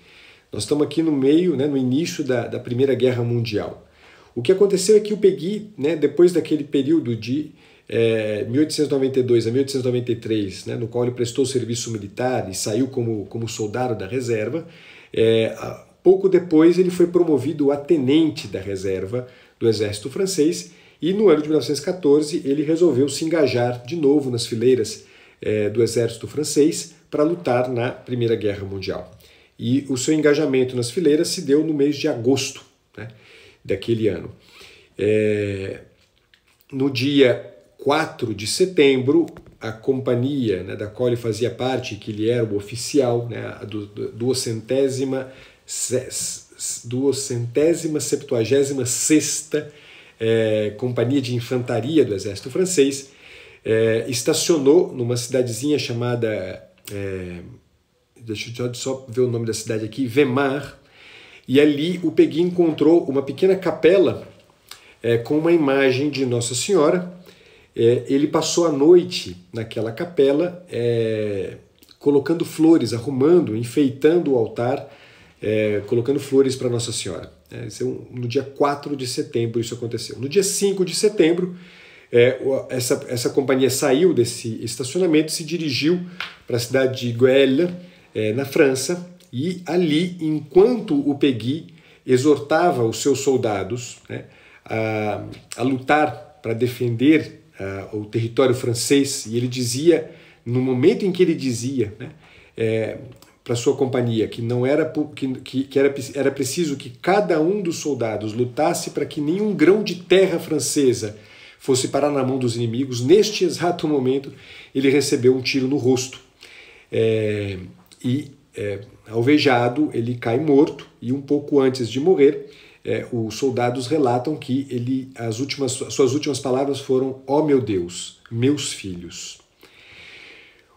A: Nós estamos aqui no meio, né, no início da, da Primeira Guerra Mundial. O que aconteceu é que o PEGI, né, depois daquele período de é, eh, 1892 a 1893, né, no qual ele prestou serviço militar e saiu como, como soldado da reserva, é, pouco depois ele foi promovido a tenente da reserva do exército francês e no ano de 1914 ele resolveu se engajar de novo nas fileiras é, do exército francês para lutar na Primeira Guerra Mundial. E o seu engajamento nas fileiras se deu no mês de agosto. Né? daquele ano. É, no dia 4 de setembro, a companhia né, da qual ele fazia parte, que ele era o oficial, né, a do, do, duocentésima, duocentésima septuagésima sexta é, Companhia de Infantaria do Exército Francês, é, estacionou numa cidadezinha chamada. É, deixa eu só ver o nome da cidade aqui, Vemar, e ali o Pegui encontrou uma pequena capela é, com uma imagem de Nossa Senhora. É, ele passou a noite naquela capela, é, colocando flores, arrumando, enfeitando o altar, é, colocando flores para Nossa Senhora. É, é no dia 4 de setembro isso aconteceu. No dia 5 de setembro, essa, essa companhia saiu desse estacionamento e se dirigiu para a cidade de Goelia, na França, e ali, enquanto o Pegui exortava os seus soldados né, a, a, lutar para defender a, o território francês, e ele dizia, no momento em que ele dizia né, é, para sua companhia que não era que, que era, era preciso que cada um dos soldados lutasse para que nenhum grão de terra francesa fosse parar na mão dos inimigos, neste exato momento ele recebeu um tiro no rosto. É, e é, alvejado, ele cai morto e um pouco antes de morrer, é, os soldados relatam que ele, as últimas, suas últimas palavras foram: "Ó oh, meu Deus, meus filhos".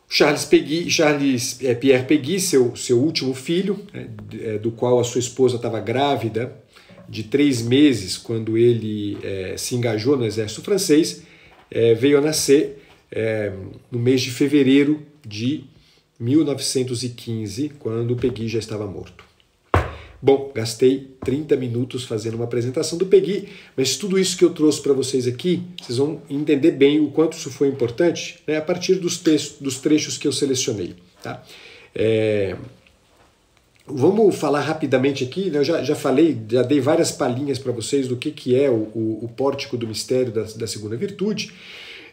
A: Charles, Peggy, Charles é, Pierre Peggy, seu, seu último filho, né, é, do qual a sua esposa estava grávida de três meses quando ele é, se engajou no exército francês, é, veio a nascer é, no mês de fevereiro de 1915, quando o Pegui já estava morto. Bom, gastei 30 minutos fazendo uma apresentação do Pegui, mas tudo isso que eu trouxe para vocês aqui, vocês vão entender bem o quanto isso foi importante né, a partir dos, textos, dos trechos que eu selecionei. Tá? É... Vamos falar rapidamente aqui, né? eu já, já falei, já dei várias palhinhas para vocês do que, que é o, o, o pórtico do mistério da, da segunda virtude.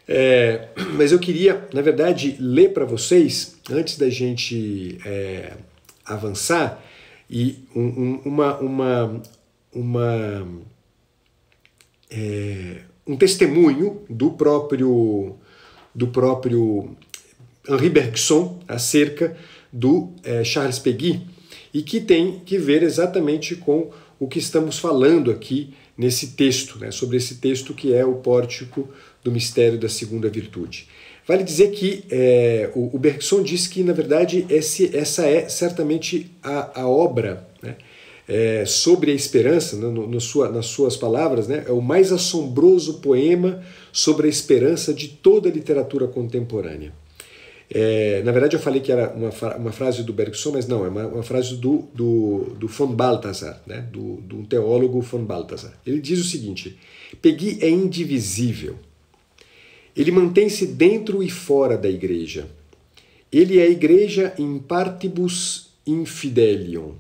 A: É, mas eu queria, na verdade, ler para vocês, antes da gente é, avançar, e um, um, uma, uma, uma é, um testemunho do próprio, do próprio Henri Bergson acerca do é, Charles Peguy, e que tem que ver exatamente com o que estamos falando aqui nesse texto, né, sobre esse texto que é o pórtico do mistério da segunda virtude. Vale dizer que é, o, o Bergson diz que, na verdade, esse, essa é certamente a, a obra né, é, sobre a esperança, né? no, no sua, nas suas palavras, né, é o mais assombroso poema sobre a esperança de toda a literatura contemporânea. É, na verdade, eu falei que era uma, uma frase do Bergson, mas não, é uma, uma frase do, do, do von Balthasar, né, do, do teólogo von Balthasar. Ele diz o seguinte: Peggy é indivisível ele mantém-se dentro e fora da igreja. Ele é a igreja in partibus infidelium,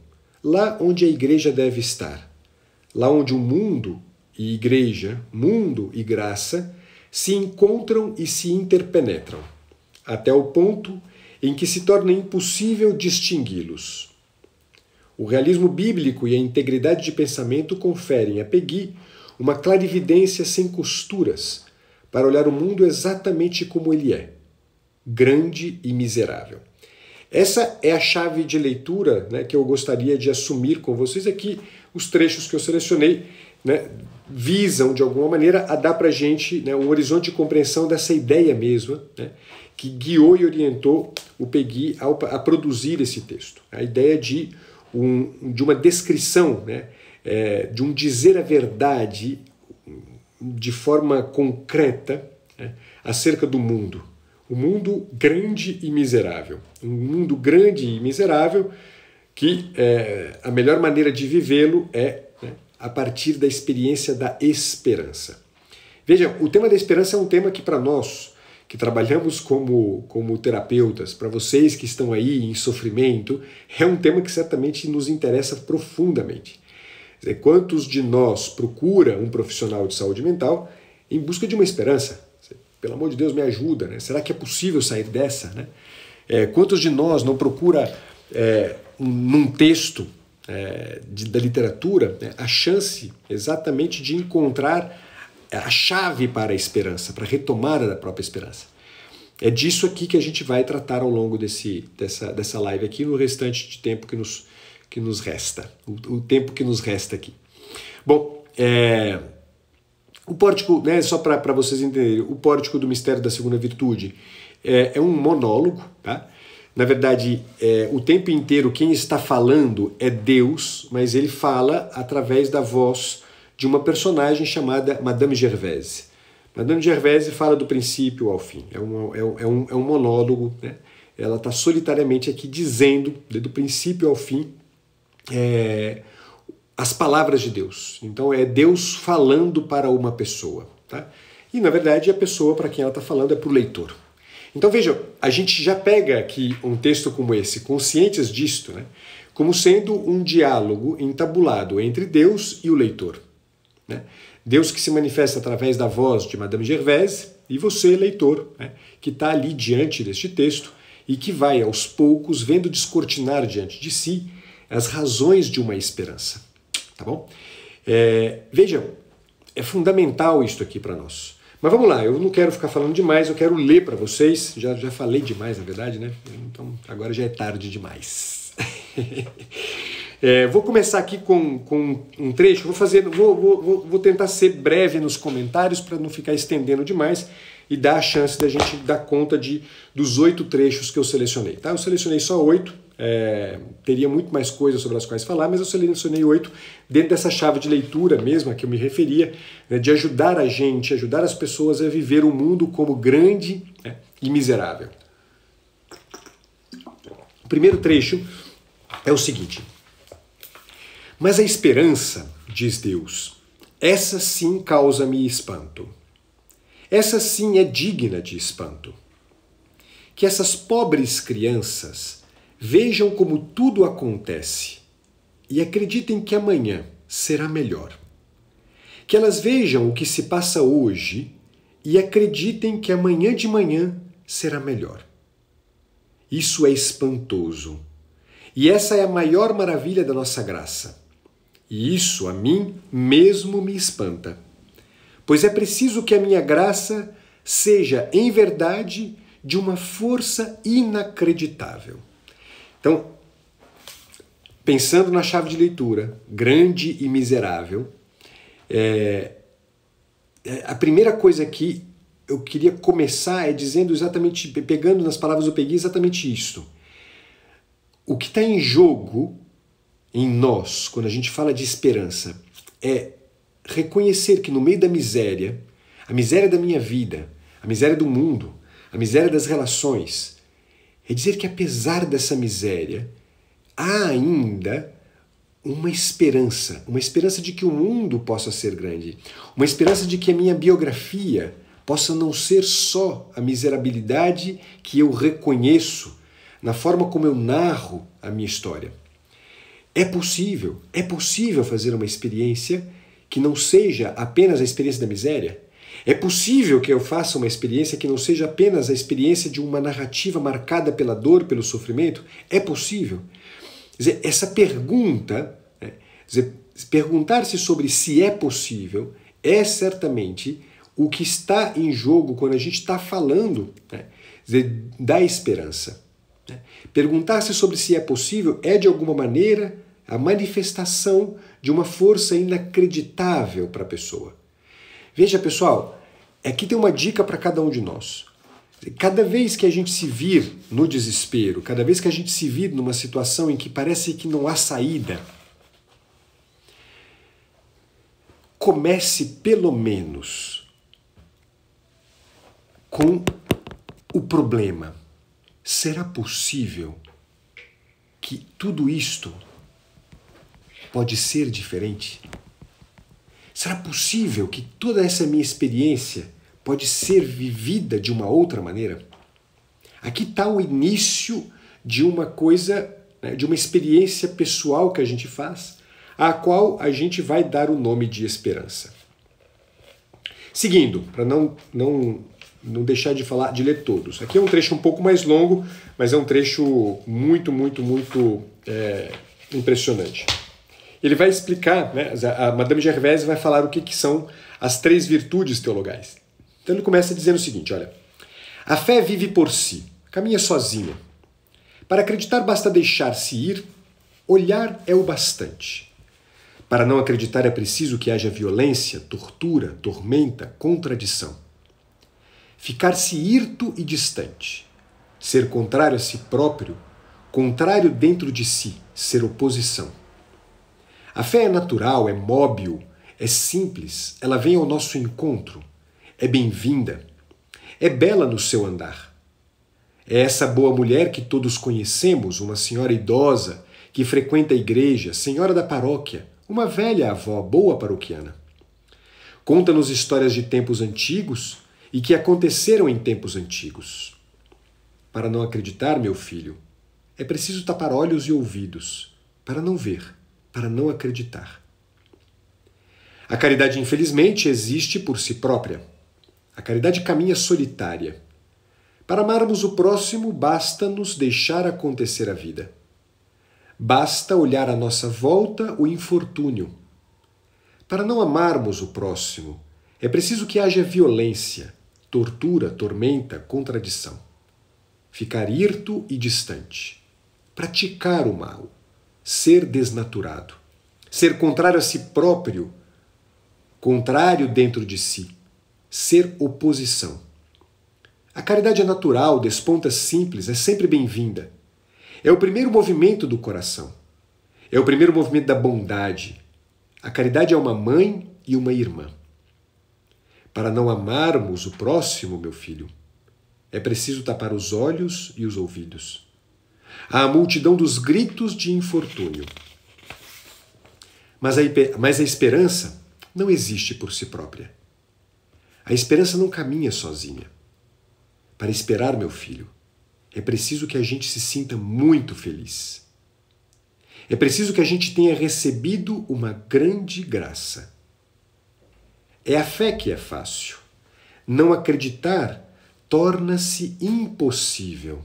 A: lá onde a igreja deve estar, lá onde o mundo e igreja, mundo e graça se encontram e se interpenetram, até o ponto em que se torna impossível distingui-los. O realismo bíblico e a integridade de pensamento conferem a Peggy uma clarividência sem costuras para olhar o mundo exatamente como ele é grande e miserável. Essa é a chave de leitura né, que eu gostaria de assumir com vocês aqui. Os trechos que eu selecionei né, visam, de alguma maneira, a dar para a gente né, um horizonte de compreensão dessa ideia mesma né, que guiou e orientou o Pegui a produzir esse texto. A ideia de, um, de uma descrição, né, é, de um dizer a verdade de forma concreta né, acerca do mundo. O um mundo grande e miserável. Um mundo grande e miserável que é, a melhor maneira de vivê-lo é né, a partir da experiência da esperança. Veja, o tema da esperança é um tema que para nós que trabalhamos como, como terapeutas, para vocês que estão aí em sofrimento, é um tema que certamente nos interessa profundamente. Dizer, é quantos de nós procura um profissional de saúde mental em busca de uma esperança? Pelo amor de Deus, me ajuda, né? Será que é possível sair dessa, né? É, quantos de nós não procura é, um, num texto é, de, da literatura né, a chance exatamente de encontrar a chave para a esperança, para a retomada da própria esperança? É disso aqui que a gente vai tratar ao longo desse, dessa, dessa live aqui, no restante de tempo que nos, que nos resta, o, o tempo que nos resta aqui. Bom, é, o pórtico, né, só para vocês entenderem, o pórtico do mistério da segunda virtude é, é um monólogo, tá? Na verdade, é, o tempo inteiro quem está falando é Deus, mas ele fala através da voz de uma personagem chamada Madame Gervaise. Madame Gervaise fala do princípio ao fim, é, é um, é um, é um monólogo, né? ela está solitariamente aqui dizendo, do princípio ao fim, é, as palavras de Deus. Então é Deus falando para uma pessoa. Tá? E na verdade a pessoa para quem ela está falando é para o leitor. Então veja, a gente já pega aqui um texto como esse, conscientes disto, né, como sendo um diálogo entabulado entre Deus e o leitor. Né? Deus que se manifesta através da voz de Madame Gervaise e você, leitor, né, que está ali diante deste texto e que vai aos poucos vendo descortinar diante de si as razões de uma esperança, tá bom? É, vejam, é fundamental isto aqui para nós. Mas vamos lá, eu não quero ficar falando demais, eu quero ler para vocês. Já, já falei demais, na verdade, né? Então agora já é tarde demais. é, vou começar aqui com, com um trecho, vou fazer, vou, vou, vou tentar ser breve nos comentários para não ficar estendendo demais e dar a chance da gente dar conta de, dos oito trechos que eu selecionei. Tá? Eu selecionei só oito, é, teria muito mais coisas sobre as quais falar, mas eu selecionei oito dentro dessa chave de leitura mesmo a que eu me referia, né, de ajudar a gente, ajudar as pessoas a viver o um mundo como grande né, e miserável. O primeiro trecho é o seguinte: Mas a esperança, diz Deus, essa sim causa-me espanto. Essa sim é digna de espanto. Que essas pobres crianças Vejam como tudo acontece e acreditem que amanhã será melhor. Que elas vejam o que se passa hoje e acreditem que amanhã de manhã será melhor. Isso é espantoso. E essa é a maior maravilha da nossa graça. E isso a mim mesmo me espanta. Pois é preciso que a minha graça seja, em verdade, de uma força inacreditável. Então, pensando na chave de leitura, grande e miserável, é, é, a primeira coisa que eu queria começar é dizendo exatamente, pegando nas palavras eu peguei exatamente isso. O que está em jogo em nós, quando a gente fala de esperança, é reconhecer que no meio da miséria, a miséria da minha vida, a miséria do mundo, a miséria das relações, é dizer que apesar dessa miséria, há ainda uma esperança, uma esperança de que o mundo possa ser grande, uma esperança de que a minha biografia possa não ser só a miserabilidade que eu reconheço na forma como eu narro a minha história. É possível, é possível fazer uma experiência que não seja apenas a experiência da miséria, é possível que eu faça uma experiência que não seja apenas a experiência de uma narrativa marcada pela dor, pelo sofrimento? É possível. Dizer, essa pergunta, né? dizer, perguntar-se sobre se é possível, é certamente o que está em jogo quando a gente está falando né? dizer, da esperança. Né? Perguntar-se sobre se é possível é, de alguma maneira, a manifestação de uma força inacreditável para a pessoa. Veja, pessoal, aqui é tem uma dica para cada um de nós. Cada vez que a gente se vir no desespero, cada vez que a gente se vir numa situação em que parece que não há saída, comece pelo menos com o problema. Será possível que tudo isto pode ser diferente? Será possível que toda essa minha experiência pode ser vivida de uma outra maneira? Aqui está o início de uma coisa, né, de uma experiência pessoal que a gente faz, à qual a gente vai dar o nome de esperança. Seguindo, para não, não, não deixar de falar, de ler todos. Aqui é um trecho um pouco mais longo, mas é um trecho muito, muito, muito é, impressionante. Ele vai explicar, né, a Madame Gervais vai falar o que, que são as três virtudes teologais. Então ele começa dizendo o seguinte: olha, a fé vive por si, caminha sozinha. Para acreditar basta deixar-se ir, olhar é o bastante. Para não acreditar é preciso que haja violência, tortura, tormenta, contradição. Ficar-se hirto e distante, ser contrário a si próprio, contrário dentro de si, ser oposição a fé é natural, é móvel, é simples, ela vem ao nosso encontro, é bem-vinda, é bela no seu andar. É essa boa mulher que todos conhecemos, uma senhora idosa que frequenta a igreja, senhora da paróquia, uma velha avó boa paroquiana. Conta-nos histórias de tempos antigos e que aconteceram em tempos antigos. Para não acreditar, meu filho, é preciso tapar olhos e ouvidos para não ver para não acreditar. A caridade, infelizmente, existe por si própria. A caridade caminha solitária. Para amarmos o próximo, basta nos deixar acontecer a vida. Basta olhar à nossa volta o infortúnio. Para não amarmos o próximo, é preciso que haja violência, tortura, tormenta, contradição. Ficar hirto e distante. Praticar o mal ser desnaturado, ser contrário a si próprio, contrário dentro de si, ser oposição. A caridade é natural, desponta simples, é sempre bem-vinda. É o primeiro movimento do coração. É o primeiro movimento da bondade. A caridade é uma mãe e uma irmã. Para não amarmos o próximo, meu filho, é preciso tapar os olhos e os ouvidos à multidão dos gritos de infortúnio. Mas a, mas a esperança não existe por si própria. A esperança não caminha sozinha. Para esperar, meu filho, é preciso que a gente se sinta muito feliz. É preciso que a gente tenha recebido uma grande graça. É a fé que é fácil. Não acreditar torna-se impossível.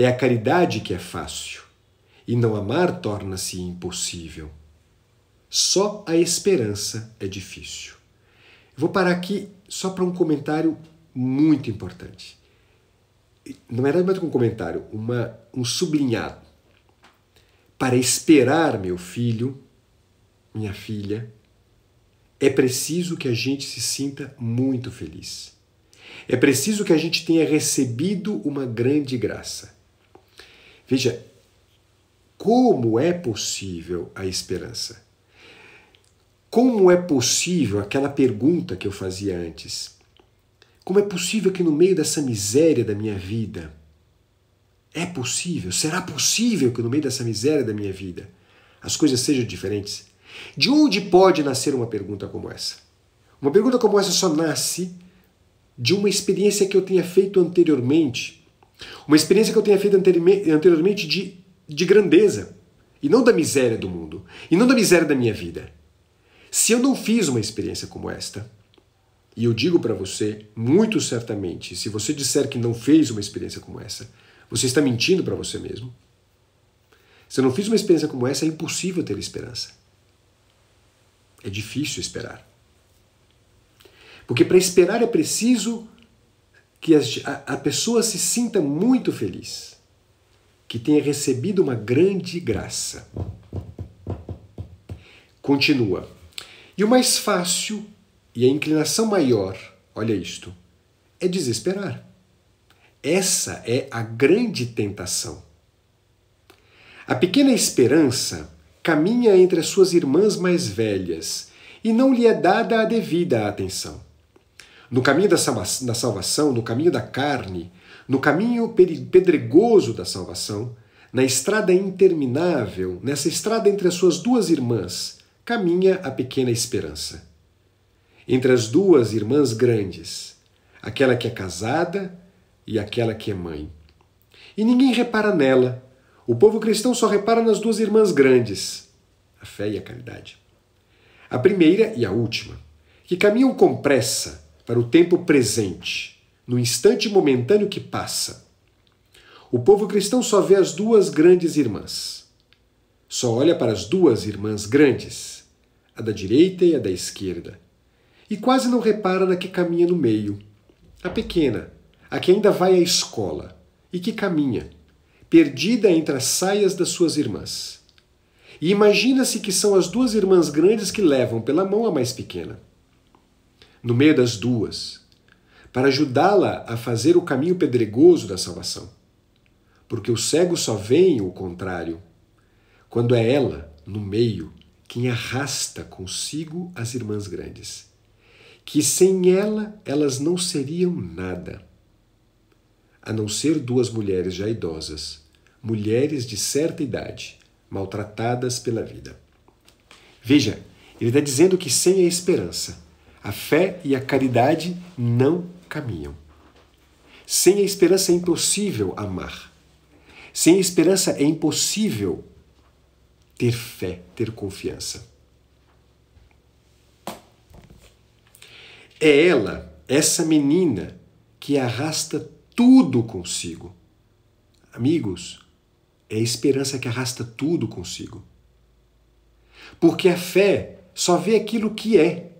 A: É a caridade que é fácil, e não amar torna-se impossível. Só a esperança é difícil. Vou parar aqui só para um comentário muito importante. Não era é mais um comentário, uma, um sublinhado. Para esperar meu filho, minha filha, é preciso que a gente se sinta muito feliz. É preciso que a gente tenha recebido uma grande graça. Veja como é possível a esperança. Como é possível aquela pergunta que eu fazia antes? Como é possível que no meio dessa miséria da minha vida, é possível, será possível que no meio dessa miséria da minha vida as coisas sejam diferentes? De onde pode nascer uma pergunta como essa? Uma pergunta como essa só nasce de uma experiência que eu tenha feito anteriormente uma experiência que eu tenha feito anteriormente de, de grandeza, e não da miséria do mundo, e não da miséria da minha vida. Se eu não fiz uma experiência como esta, e eu digo para você, muito certamente, se você disser que não fez uma experiência como essa, você está mentindo para você mesmo. Se eu não fiz uma experiência como essa, é impossível ter esperança. É difícil esperar. Porque para esperar é preciso que a, a pessoa se sinta muito feliz, que tenha recebido uma grande graça. Continua. E o mais fácil e a inclinação maior, olha isto, é desesperar. Essa é a grande tentação. A pequena esperança caminha entre as suas irmãs mais velhas e não lhe é dada a devida atenção. No caminho da salvação, no caminho da carne, no caminho pedregoso da salvação, na estrada interminável, nessa estrada entre as suas duas irmãs, caminha a pequena esperança. Entre as duas irmãs grandes, aquela que é casada e aquela que é mãe. E ninguém repara nela. O povo cristão só repara nas duas irmãs grandes, a fé e a caridade. A primeira e a última, que caminham com pressa, para o tempo presente, no instante momentâneo que passa. O povo cristão só vê as duas grandes irmãs. Só olha para as duas irmãs grandes, a da direita e a da esquerda, e quase não repara na que caminha no meio, a pequena, a que ainda vai à escola e que caminha, perdida entre as saias das suas irmãs. E imagina-se que são as duas irmãs grandes que levam pela mão a mais pequena no meio das duas, para ajudá-la a fazer o caminho pedregoso da salvação. Porque o cego só vem o contrário, quando é ela, no meio, quem arrasta consigo as irmãs grandes, que sem ela elas não seriam nada, a não ser duas mulheres já idosas, mulheres de certa idade, maltratadas pela vida. Veja, ele está dizendo que sem a esperança, a fé e a caridade não caminham. Sem a esperança é impossível amar. Sem a esperança é impossível ter fé, ter confiança. É ela, essa menina, que arrasta tudo consigo. Amigos, é a esperança que arrasta tudo consigo. Porque a fé só vê aquilo que é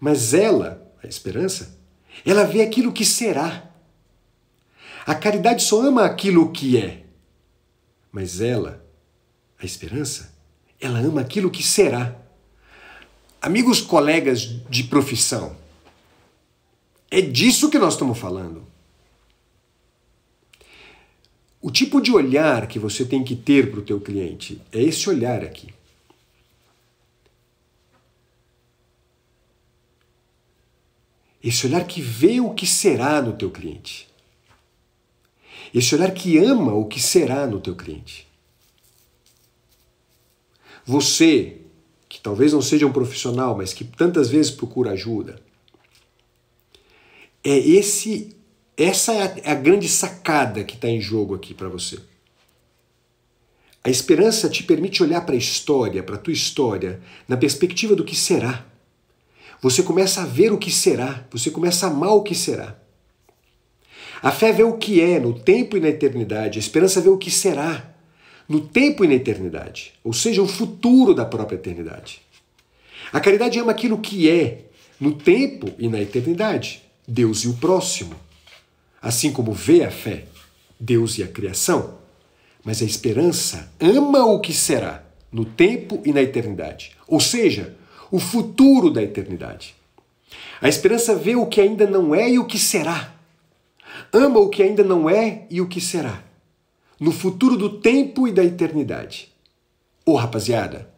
A: mas ela, a esperança, ela vê aquilo que será. A caridade só ama aquilo que é. Mas ela, a esperança, ela ama aquilo que será. Amigos, colegas de profissão, é disso que nós estamos falando. O tipo de olhar que você tem que ter para o teu cliente é esse olhar aqui. Esse olhar que vê o que será no teu cliente. Esse olhar que ama o que será no teu cliente. Você, que talvez não seja um profissional, mas que tantas vezes procura ajuda, é esse essa é a, é a grande sacada que está em jogo aqui para você. A esperança te permite olhar para a história, para a tua história, na perspectiva do que será. Você começa a ver o que será, você começa a amar o que será. A fé vê o que é no tempo e na eternidade, a esperança vê o que será no tempo e na eternidade, ou seja, o futuro da própria eternidade. A caridade ama aquilo que é no tempo e na eternidade, Deus e o próximo, assim como vê a fé, Deus e a criação. Mas a esperança ama o que será no tempo e na eternidade, ou seja, o futuro da eternidade. A esperança vê o que ainda não é e o que será. Ama o que ainda não é e o que será. No futuro do tempo e da eternidade. Ô oh, rapaziada,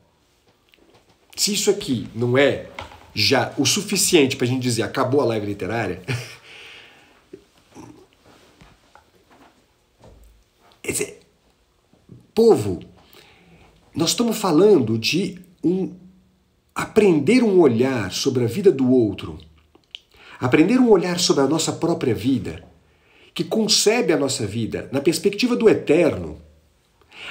A: se isso aqui não é já o suficiente para a gente dizer acabou a live literária, povo, nós estamos falando de um aprender um olhar sobre a vida do outro, aprender um olhar sobre a nossa própria vida, que concebe a nossa vida na perspectiva do eterno,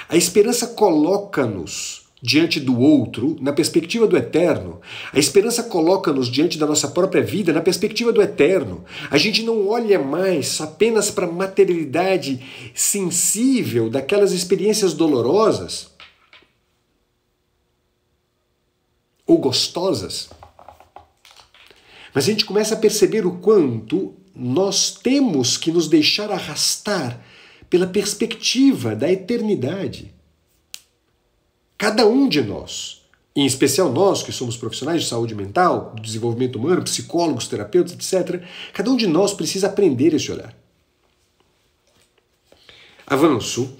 A: a esperança coloca-nos diante do outro na perspectiva do eterno. A esperança coloca-nos diante da nossa própria vida na perspectiva do eterno. A gente não olha mais apenas para a materialidade sensível daquelas experiências dolorosas, ou gostosas. Mas a gente começa a perceber o quanto nós temos que nos deixar arrastar pela perspectiva da eternidade. Cada um de nós, em especial nós que somos profissionais de saúde mental, do desenvolvimento humano, psicólogos, terapeutas, etc., cada um de nós precisa aprender esse olhar. Avanço,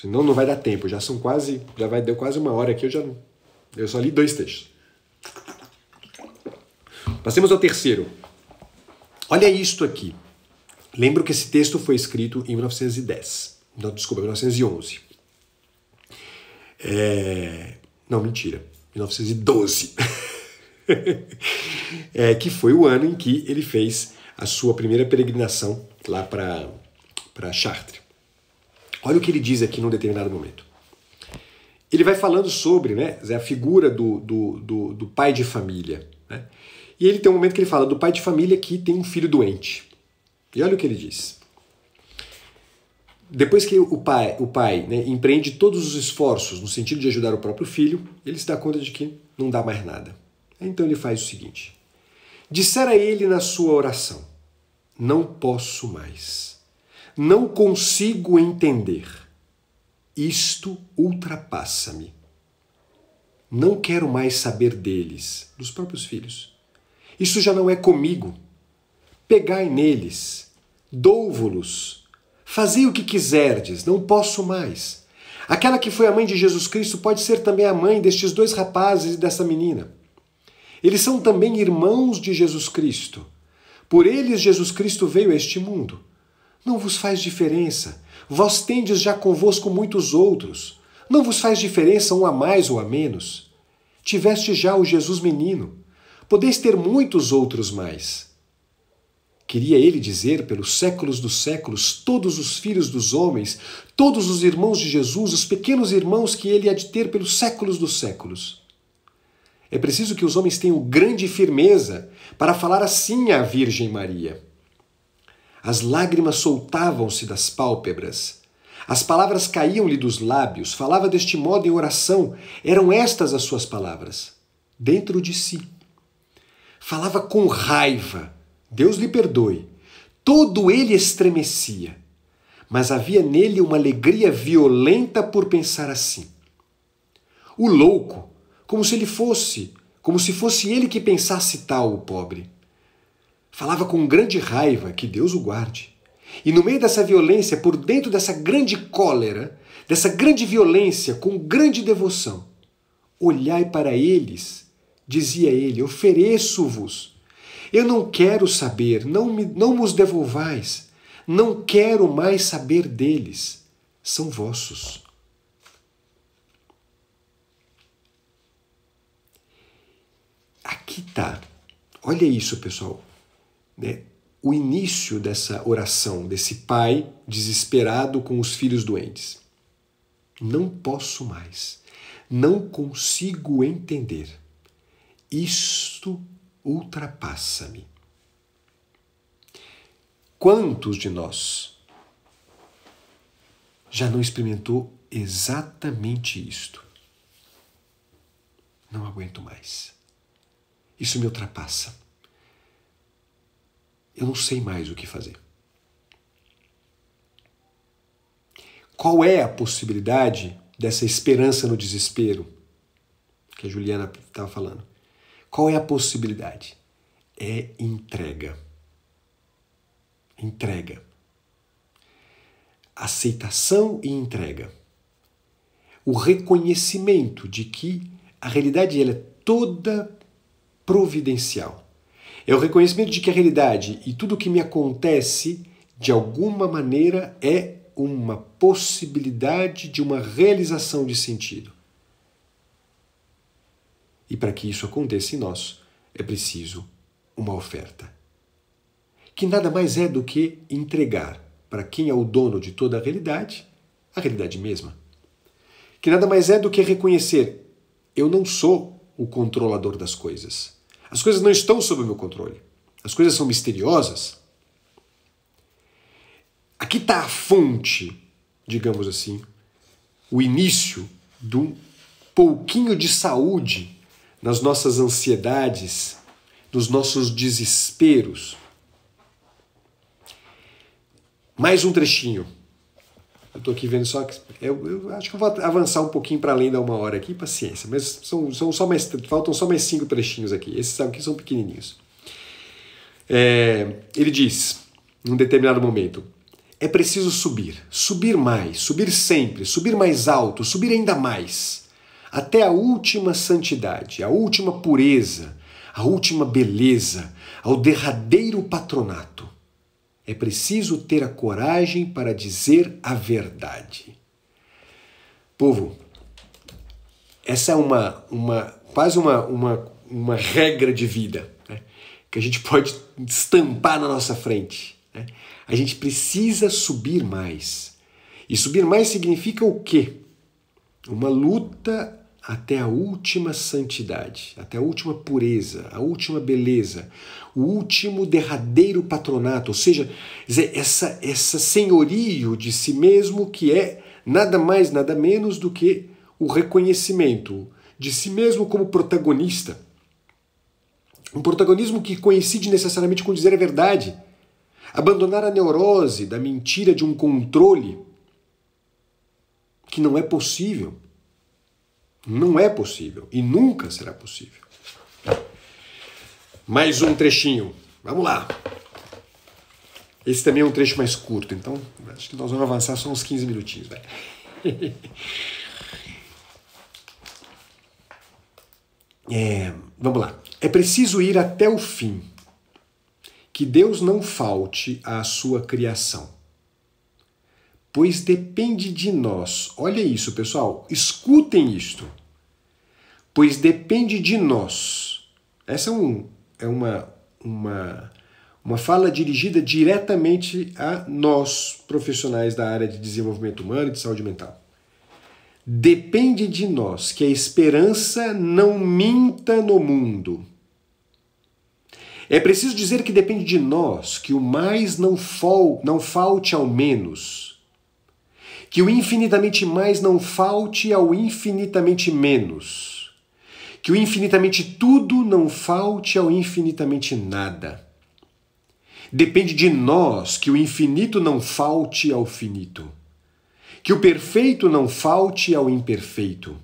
A: senão não vai dar tempo, já são quase, já vai deu quase uma hora aqui, eu já eu só li dois textos. Passemos ao terceiro. Olha isto aqui. Lembro que esse texto foi escrito em 1910. Não, desculpa, 1911. É... Não, mentira. 1912. é, que foi o ano em que ele fez a sua primeira peregrinação lá para Chartres. Olha o que ele diz aqui num determinado momento. Ele vai falando sobre né, a figura do, do, do, do pai de família e ele tem um momento que ele fala do pai de família que tem um filho doente. E olha o que ele diz. Depois que o pai, o pai né, empreende todos os esforços no sentido de ajudar o próprio filho, ele se dá conta de que não dá mais nada. Então ele faz o seguinte: dissera ele na sua oração: Não posso mais, não consigo entender, isto ultrapassa-me. Não quero mais saber deles, dos próprios filhos. Isso já não é comigo. Pegai neles, dou-vos-los, fazei o que quiserdes, não posso mais. Aquela que foi a mãe de Jesus Cristo pode ser também a mãe destes dois rapazes e dessa menina. Eles são também irmãos de Jesus Cristo. Por eles Jesus Cristo veio a este mundo. Não vos faz diferença. Vós tendes já convosco muitos outros. Não vos faz diferença um a mais ou a menos. Tiveste já o Jesus menino. Podeis ter muitos outros mais. Queria ele dizer, pelos séculos dos séculos, todos os filhos dos homens, todos os irmãos de Jesus, os pequenos irmãos que ele há de ter pelos séculos dos séculos. É preciso que os homens tenham grande firmeza para falar assim à Virgem Maria. As lágrimas soltavam-se das pálpebras. As palavras caíam-lhe dos lábios. Falava deste modo em oração. Eram estas as suas palavras. Dentro de si falava com raiva. Deus lhe perdoe. Todo ele estremecia, mas havia nele uma alegria violenta por pensar assim. O louco, como se ele fosse, como se fosse ele que pensasse tal o pobre. Falava com grande raiva, que Deus o guarde. E no meio dessa violência, por dentro dessa grande cólera, dessa grande violência, com grande devoção, olhai para eles dizia ele: Ofereço-vos. Eu não quero saber, não me não vos devolvais, não quero mais saber deles, são vossos. Aqui está, olha isso pessoal, né? o início dessa oração, desse pai desesperado com os filhos doentes. Não posso mais, não consigo entender. Isto ultrapassa-me. Quantos de nós já não experimentou exatamente isto? Não aguento mais. Isso me ultrapassa. Eu não sei mais o que fazer. Qual é a possibilidade dessa esperança no desespero que a Juliana estava falando? Qual é a possibilidade? É entrega. Entrega. Aceitação e entrega. O reconhecimento de que a realidade ela é toda providencial. É o reconhecimento de que a realidade e tudo o que me acontece, de alguma maneira, é uma possibilidade de uma realização de sentido. E para que isso aconteça em nós, é preciso uma oferta. Que nada mais é do que entregar para quem é o dono de toda a realidade, a realidade mesma. Que nada mais é do que reconhecer: eu não sou o controlador das coisas. As coisas não estão sob o meu controle. As coisas são misteriosas. Aqui está a fonte, digamos assim, o início de um pouquinho de saúde nas nossas ansiedades, nos nossos desesperos. Mais um trechinho. Eu estou aqui vendo só que. Eu, eu, acho que eu vou avançar um pouquinho para além da uma hora aqui, paciência. Mas são, são só mais, faltam só mais cinco trechinhos aqui. Esses aqui são pequenininhos. É, ele diz, num determinado momento, é preciso subir, subir mais, subir sempre, subir mais alto, subir ainda mais até a última santidade, a última pureza, a última beleza, ao derradeiro patronato. É preciso ter a coragem para dizer a verdade. Povo, essa é uma, uma quase uma, uma, uma regra de vida né? que a gente pode estampar na nossa frente. Né? A gente precisa subir mais. E subir mais significa o quê? Uma luta até a última santidade, até a última pureza, a última beleza, o último derradeiro patronato, ou seja, essa, essa senhorio de si mesmo que é nada mais, nada menos do que o reconhecimento de si mesmo como protagonista. Um protagonismo que coincide necessariamente com dizer a verdade, abandonar a neurose da mentira de um controle que não é possível não é possível e nunca será possível. Mais um trechinho. Vamos lá. Esse também é um trecho mais curto, então acho que nós vamos avançar só uns 15 minutinhos. vai. É, vamos lá. É preciso ir até o fim. Que Deus não falte à sua criação. Pois depende de nós. Olha isso, pessoal. Escutem isto pois depende de nós. Essa é, um, é uma, uma, uma fala dirigida diretamente a nós, profissionais da área de desenvolvimento humano e de saúde mental. Depende de nós que a esperança não minta no mundo. É preciso dizer que depende de nós que o mais não, fal, não falte ao menos, que o infinitamente mais não falte ao infinitamente menos que o infinitamente tudo não falte ao infinitamente nada. Depende de nós que o infinito não falte ao finito, que o perfeito não falte ao imperfeito.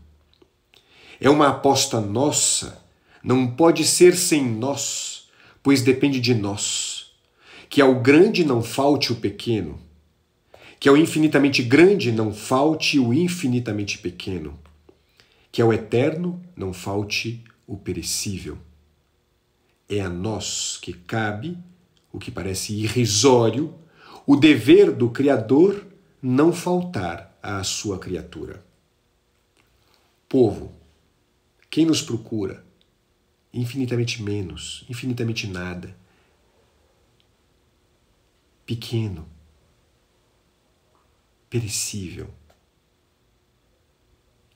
A: É uma aposta nossa, não pode ser sem nós, pois depende de nós. Que ao grande não falte o pequeno, que ao infinitamente grande não falte o infinitamente pequeno que ao eterno não falte o perecível. É a nós que cabe o que parece irrisório, o dever do Criador não faltar à sua criatura. Povo, quem nos procura? Infinitamente menos, infinitamente nada. Pequeno, perecível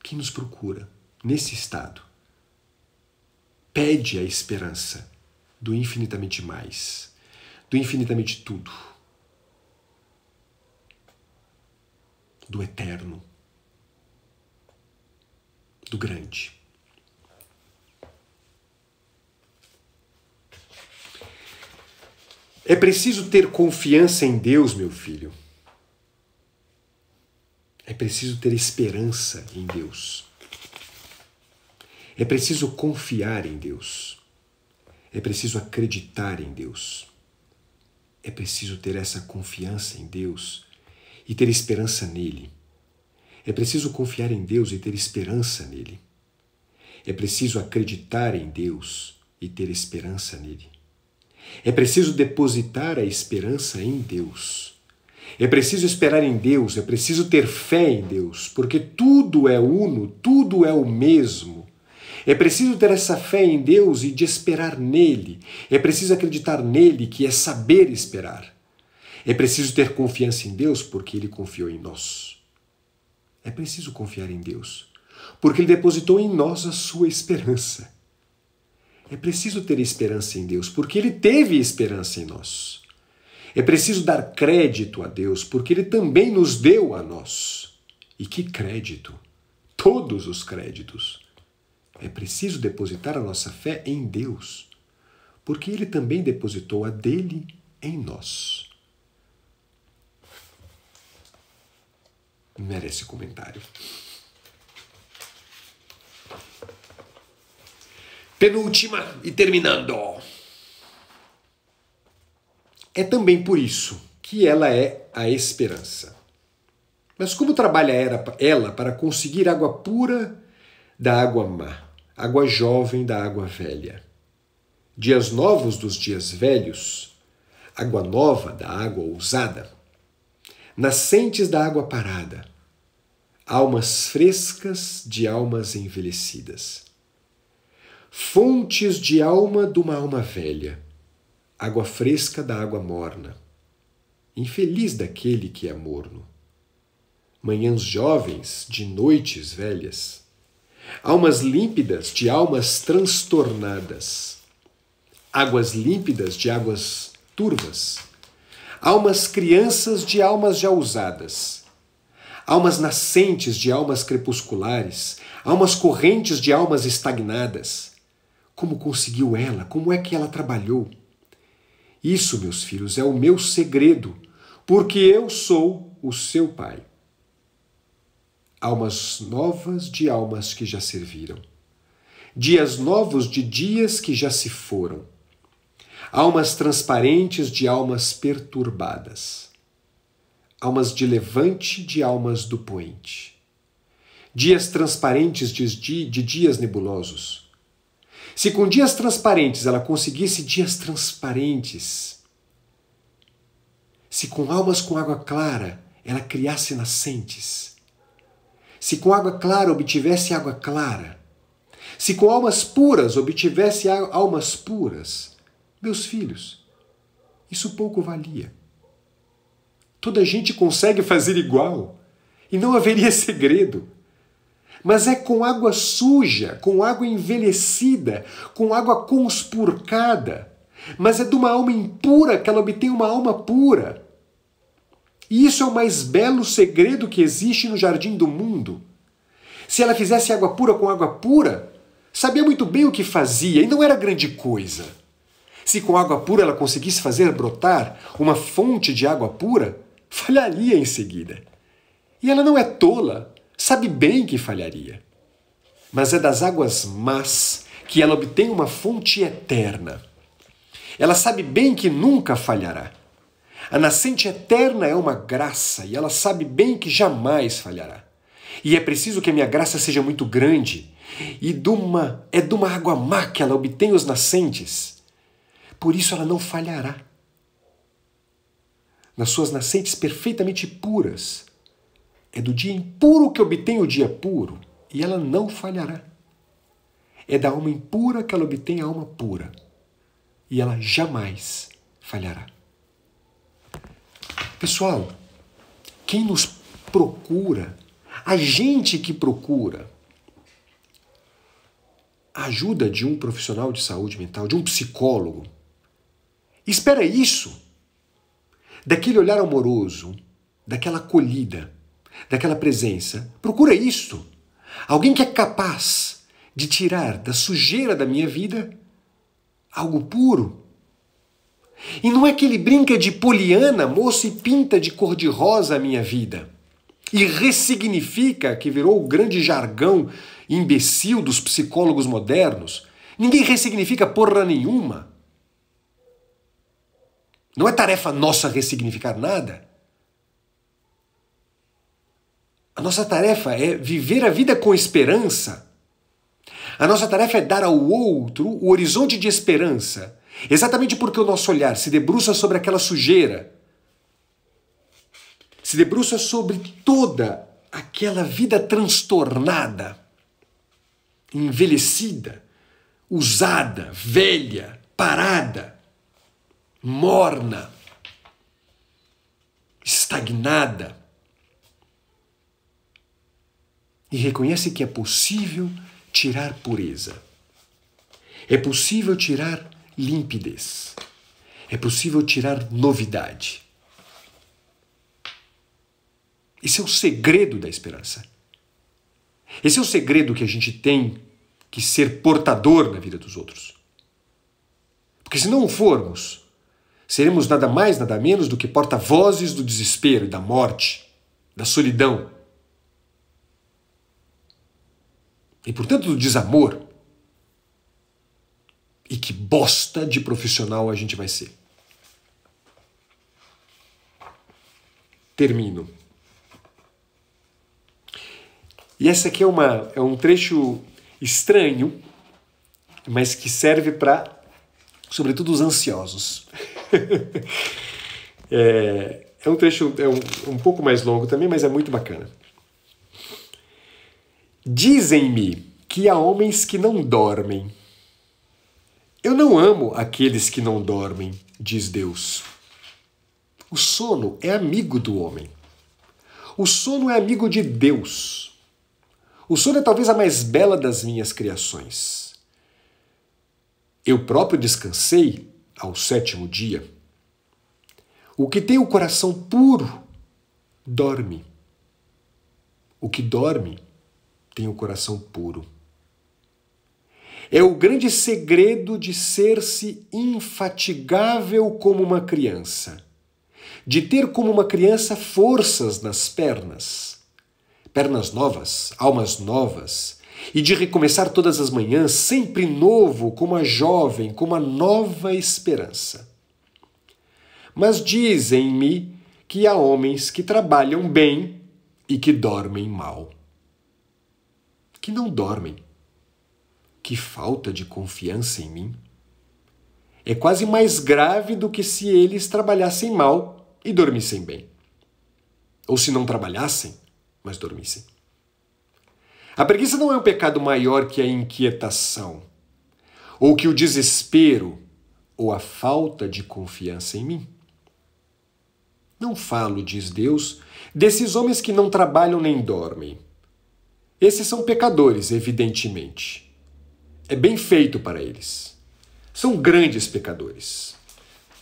A: que nos procura nesse estado pede a esperança do infinitamente mais, do infinitamente tudo, do eterno, do grande. É preciso ter confiança em Deus, meu filho. É preciso ter esperança em Deus. É preciso confiar em Deus. É preciso acreditar em Deus. É preciso ter essa confiança em Deus e ter esperança nele. É preciso confiar em Deus e ter esperança nele. É preciso acreditar em Deus e ter esperança nele. É preciso depositar a esperança em Deus é preciso esperar em Deus, é preciso ter fé em Deus, porque tudo é uno, tudo é o mesmo. É preciso ter essa fé em Deus e de esperar nele. É preciso acreditar nele, que é saber esperar. É preciso ter confiança em Deus, porque ele confiou em nós. É preciso confiar em Deus, porque ele depositou em nós a sua esperança. É preciso ter esperança em Deus, porque ele teve esperança em nós. É preciso dar crédito a Deus, porque Ele também nos deu a nós. E que crédito! Todos os créditos. É preciso depositar a nossa fé em Deus, porque Ele também depositou a dele em nós. Merece comentário. Penúltima e terminando. É também por isso que ela é a esperança. Mas como trabalha ela para conseguir água pura da água má, água jovem da água velha? Dias novos dos dias velhos, água nova da água ousada, nascentes da água parada, almas frescas de almas envelhecidas, fontes de alma de uma alma velha água fresca da água morna. Infeliz daquele que é morno. Manhãs jovens de noites velhas. Almas límpidas de almas transtornadas. Águas límpidas de águas turvas. Almas crianças de almas já usadas. Almas nascentes de almas crepusculares. Almas correntes de almas estagnadas. Como conseguiu ela? Como é que ela trabalhou? Isso, meus filhos, é o meu segredo, porque eu sou o seu Pai. Almas novas de almas que já serviram, dias novos de dias que já se foram, almas transparentes de almas perturbadas, almas de levante de almas do poente, dias transparentes de, de dias nebulosos se com dias transparentes ela conseguisse dias transparentes, se com almas com água clara ela criasse nascentes, se com água clara obtivesse água clara, se com almas puras obtivesse almas puras, meus filhos, isso pouco valia. Toda gente consegue fazer igual e não haveria segredo mas é com água suja, com água envelhecida, com água conspurcada. Mas é de uma alma impura que ela obtém uma alma pura. E isso é o mais belo segredo que existe no jardim do mundo. Se ela fizesse água pura com água pura, sabia muito bem o que fazia e não era grande coisa. Se com água pura ela conseguisse fazer brotar uma fonte de água pura, falharia em seguida. E ela não é tola, sabe bem que falharia. Mas é das águas más que ela obtém uma fonte eterna. Ela sabe bem que nunca falhará. A nascente eterna é uma graça e ela sabe bem que jamais falhará. E é preciso que a minha graça seja muito grande. E de uma, é de uma água má que ela obtém os nascentes. Por isso ela não falhará. Nas suas nascentes perfeitamente puras, é do dia impuro que obtém o dia puro, e ela não falhará. É da alma impura que ela obtém a alma pura, e ela jamais falhará. Pessoal, quem nos procura, a gente que procura a ajuda de um profissional de saúde mental, de um psicólogo, espera isso, daquele olhar amoroso, daquela acolhida daquela presença. Procura isto. Alguém que é capaz de tirar da sujeira da minha vida algo puro. E não é que ele brinca de poliana, moço, e pinta de cor-de-rosa a minha vida. E ressignifica, que virou o grande jargão imbecil dos psicólogos modernos. Ninguém ressignifica porra nenhuma. Não é tarefa nossa ressignificar nada. A nossa tarefa é viver a vida com esperança. A nossa tarefa é dar ao outro o horizonte de esperança. Exatamente porque o nosso olhar se debruça sobre aquela sujeira, se debruça sobre toda aquela vida transtornada, envelhecida, usada, velha, parada, morna, estagnada e reconhece que é possível tirar pureza. É possível tirar limpidez. É possível tirar novidade. Esse é o segredo da esperança. Esse é o segredo que a gente tem que ser portador na vida dos outros. Porque se não o formos, seremos nada mais, nada menos do que porta-vozes do desespero e da morte, da solidão, e, portanto, do desamor. E que bosta de profissional a gente vai ser. Termino. E essa aqui é, uma, é um trecho estranho, mas que serve para, sobretudo, os ansiosos. é, é, um trecho é um, um pouco mais longo também, mas é muito bacana. Dizem-me que há homens que não dormem. Eu não amo aqueles que não dormem, diz Deus. O sono é amigo do homem. O sono é amigo de Deus. O sono é talvez a mais bela das minhas criações. Eu próprio descansei ao sétimo dia. O que tem o coração puro dorme. O que dorme tem o coração puro. É o grande segredo de ser-se infatigável como uma criança, de ter como uma criança forças nas pernas, pernas novas, almas novas, e de recomeçar todas as manhãs sempre novo, como a jovem, como a nova esperança. Mas dizem-me que há homens que trabalham bem e que dormem mal que não dormem. Que falta de confiança em mim! É quase mais grave do que se eles trabalhassem mal e dormissem bem. Ou se não trabalhassem, mas dormissem. A preguiça não é um pecado maior que a inquietação, ou que o desespero, ou a falta de confiança em mim. Não falo, diz Deus, desses homens que não trabalham nem dormem. Esses são pecadores, evidentemente. É bem feito para eles. São grandes pecadores.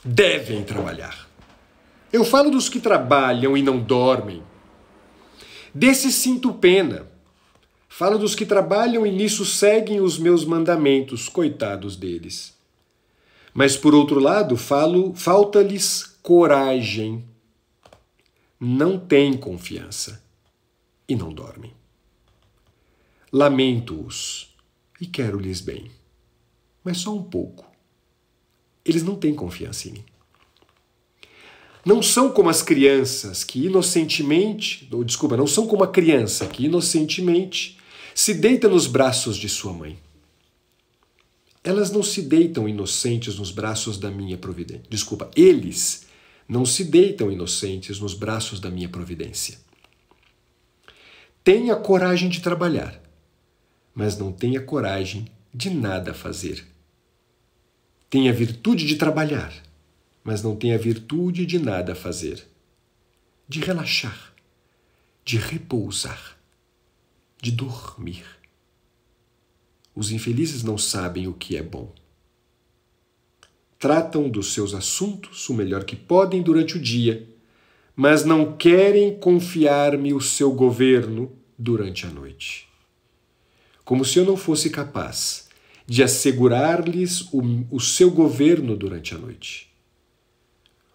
A: Devem trabalhar. Eu falo dos que trabalham e não dormem. Desses sinto pena. Falo dos que trabalham e nisso seguem os meus mandamentos, coitados deles. Mas por outro lado, falo, falta-lhes coragem. Não têm confiança e não dormem. Lamento-os e quero-lhes bem, mas só um pouco. Eles não têm confiança em mim. Não são como as crianças que inocentemente, ou desculpa, não são como a criança que inocentemente se deita nos braços de sua mãe. Elas não se deitam inocentes nos braços da minha providência. Desculpa, eles não se deitam inocentes nos braços da minha providência. Tenha coragem de trabalhar mas não tenha coragem de nada fazer. Tenha virtude de trabalhar, mas não tenha virtude de nada fazer. De relaxar, de repousar, de dormir. Os infelizes não sabem o que é bom. Tratam dos seus assuntos o melhor que podem durante o dia, mas não querem confiar-me o seu governo durante a noite como se eu não fosse capaz de assegurar-lhes o, o seu governo durante a noite.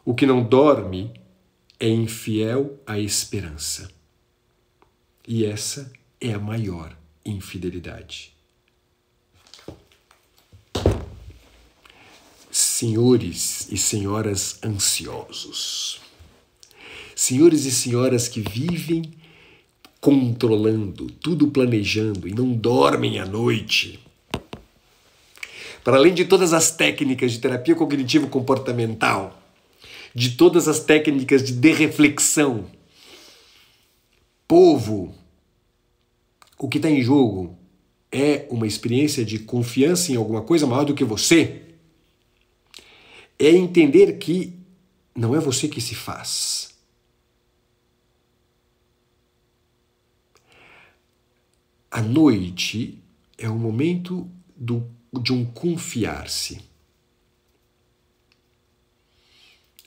A: O que não dorme é infiel à esperança. E essa é a maior infidelidade. Senhores e senhoras ansiosos, senhores e senhoras que vivem controlando, tudo planejando e não dormem à noite. Para além de todas as técnicas de terapia cognitivo-comportamental, de todas as técnicas de derreflexão, povo, o que está em jogo é uma experiência de confiança em alguma coisa maior do que você. É entender que não é você que se faz, A noite é o momento do, de um confiar-se.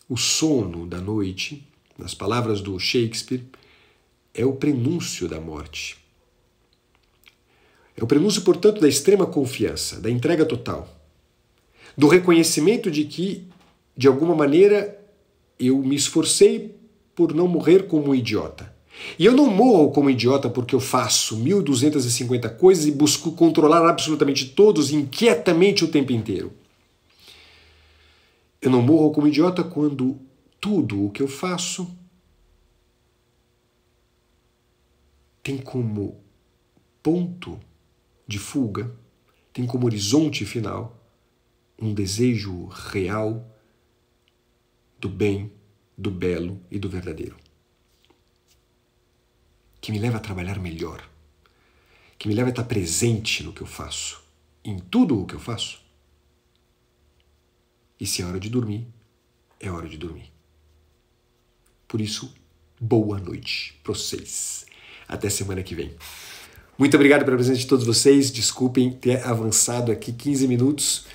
A: O sono da noite, nas palavras do Shakespeare, é o prenúncio da morte. É o prenúncio, portanto, da extrema confiança, da entrega total, do reconhecimento de que, de alguma maneira, eu me esforcei por não morrer como um idiota. E eu não morro como idiota porque eu faço 1250 coisas e busco controlar absolutamente todos inquietamente o tempo inteiro. Eu não morro como idiota quando tudo o que eu faço tem como ponto de fuga, tem como horizonte final um desejo real do bem, do belo e do verdadeiro que me leva a trabalhar melhor, que me leva a estar presente no que eu faço, em tudo o que eu faço. E se é hora de dormir, é hora de dormir. Por isso, boa noite para vocês. Até semana que vem. Muito obrigado pela presença de todos vocês. Desculpem ter avançado aqui 15 minutos.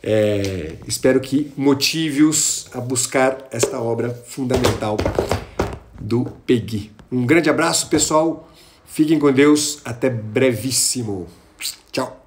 A: É, espero que motive-os a buscar esta obra fundamental do Peggy. Um grande abraço, pessoal. Fiquem com Deus. Até brevíssimo. Tchau.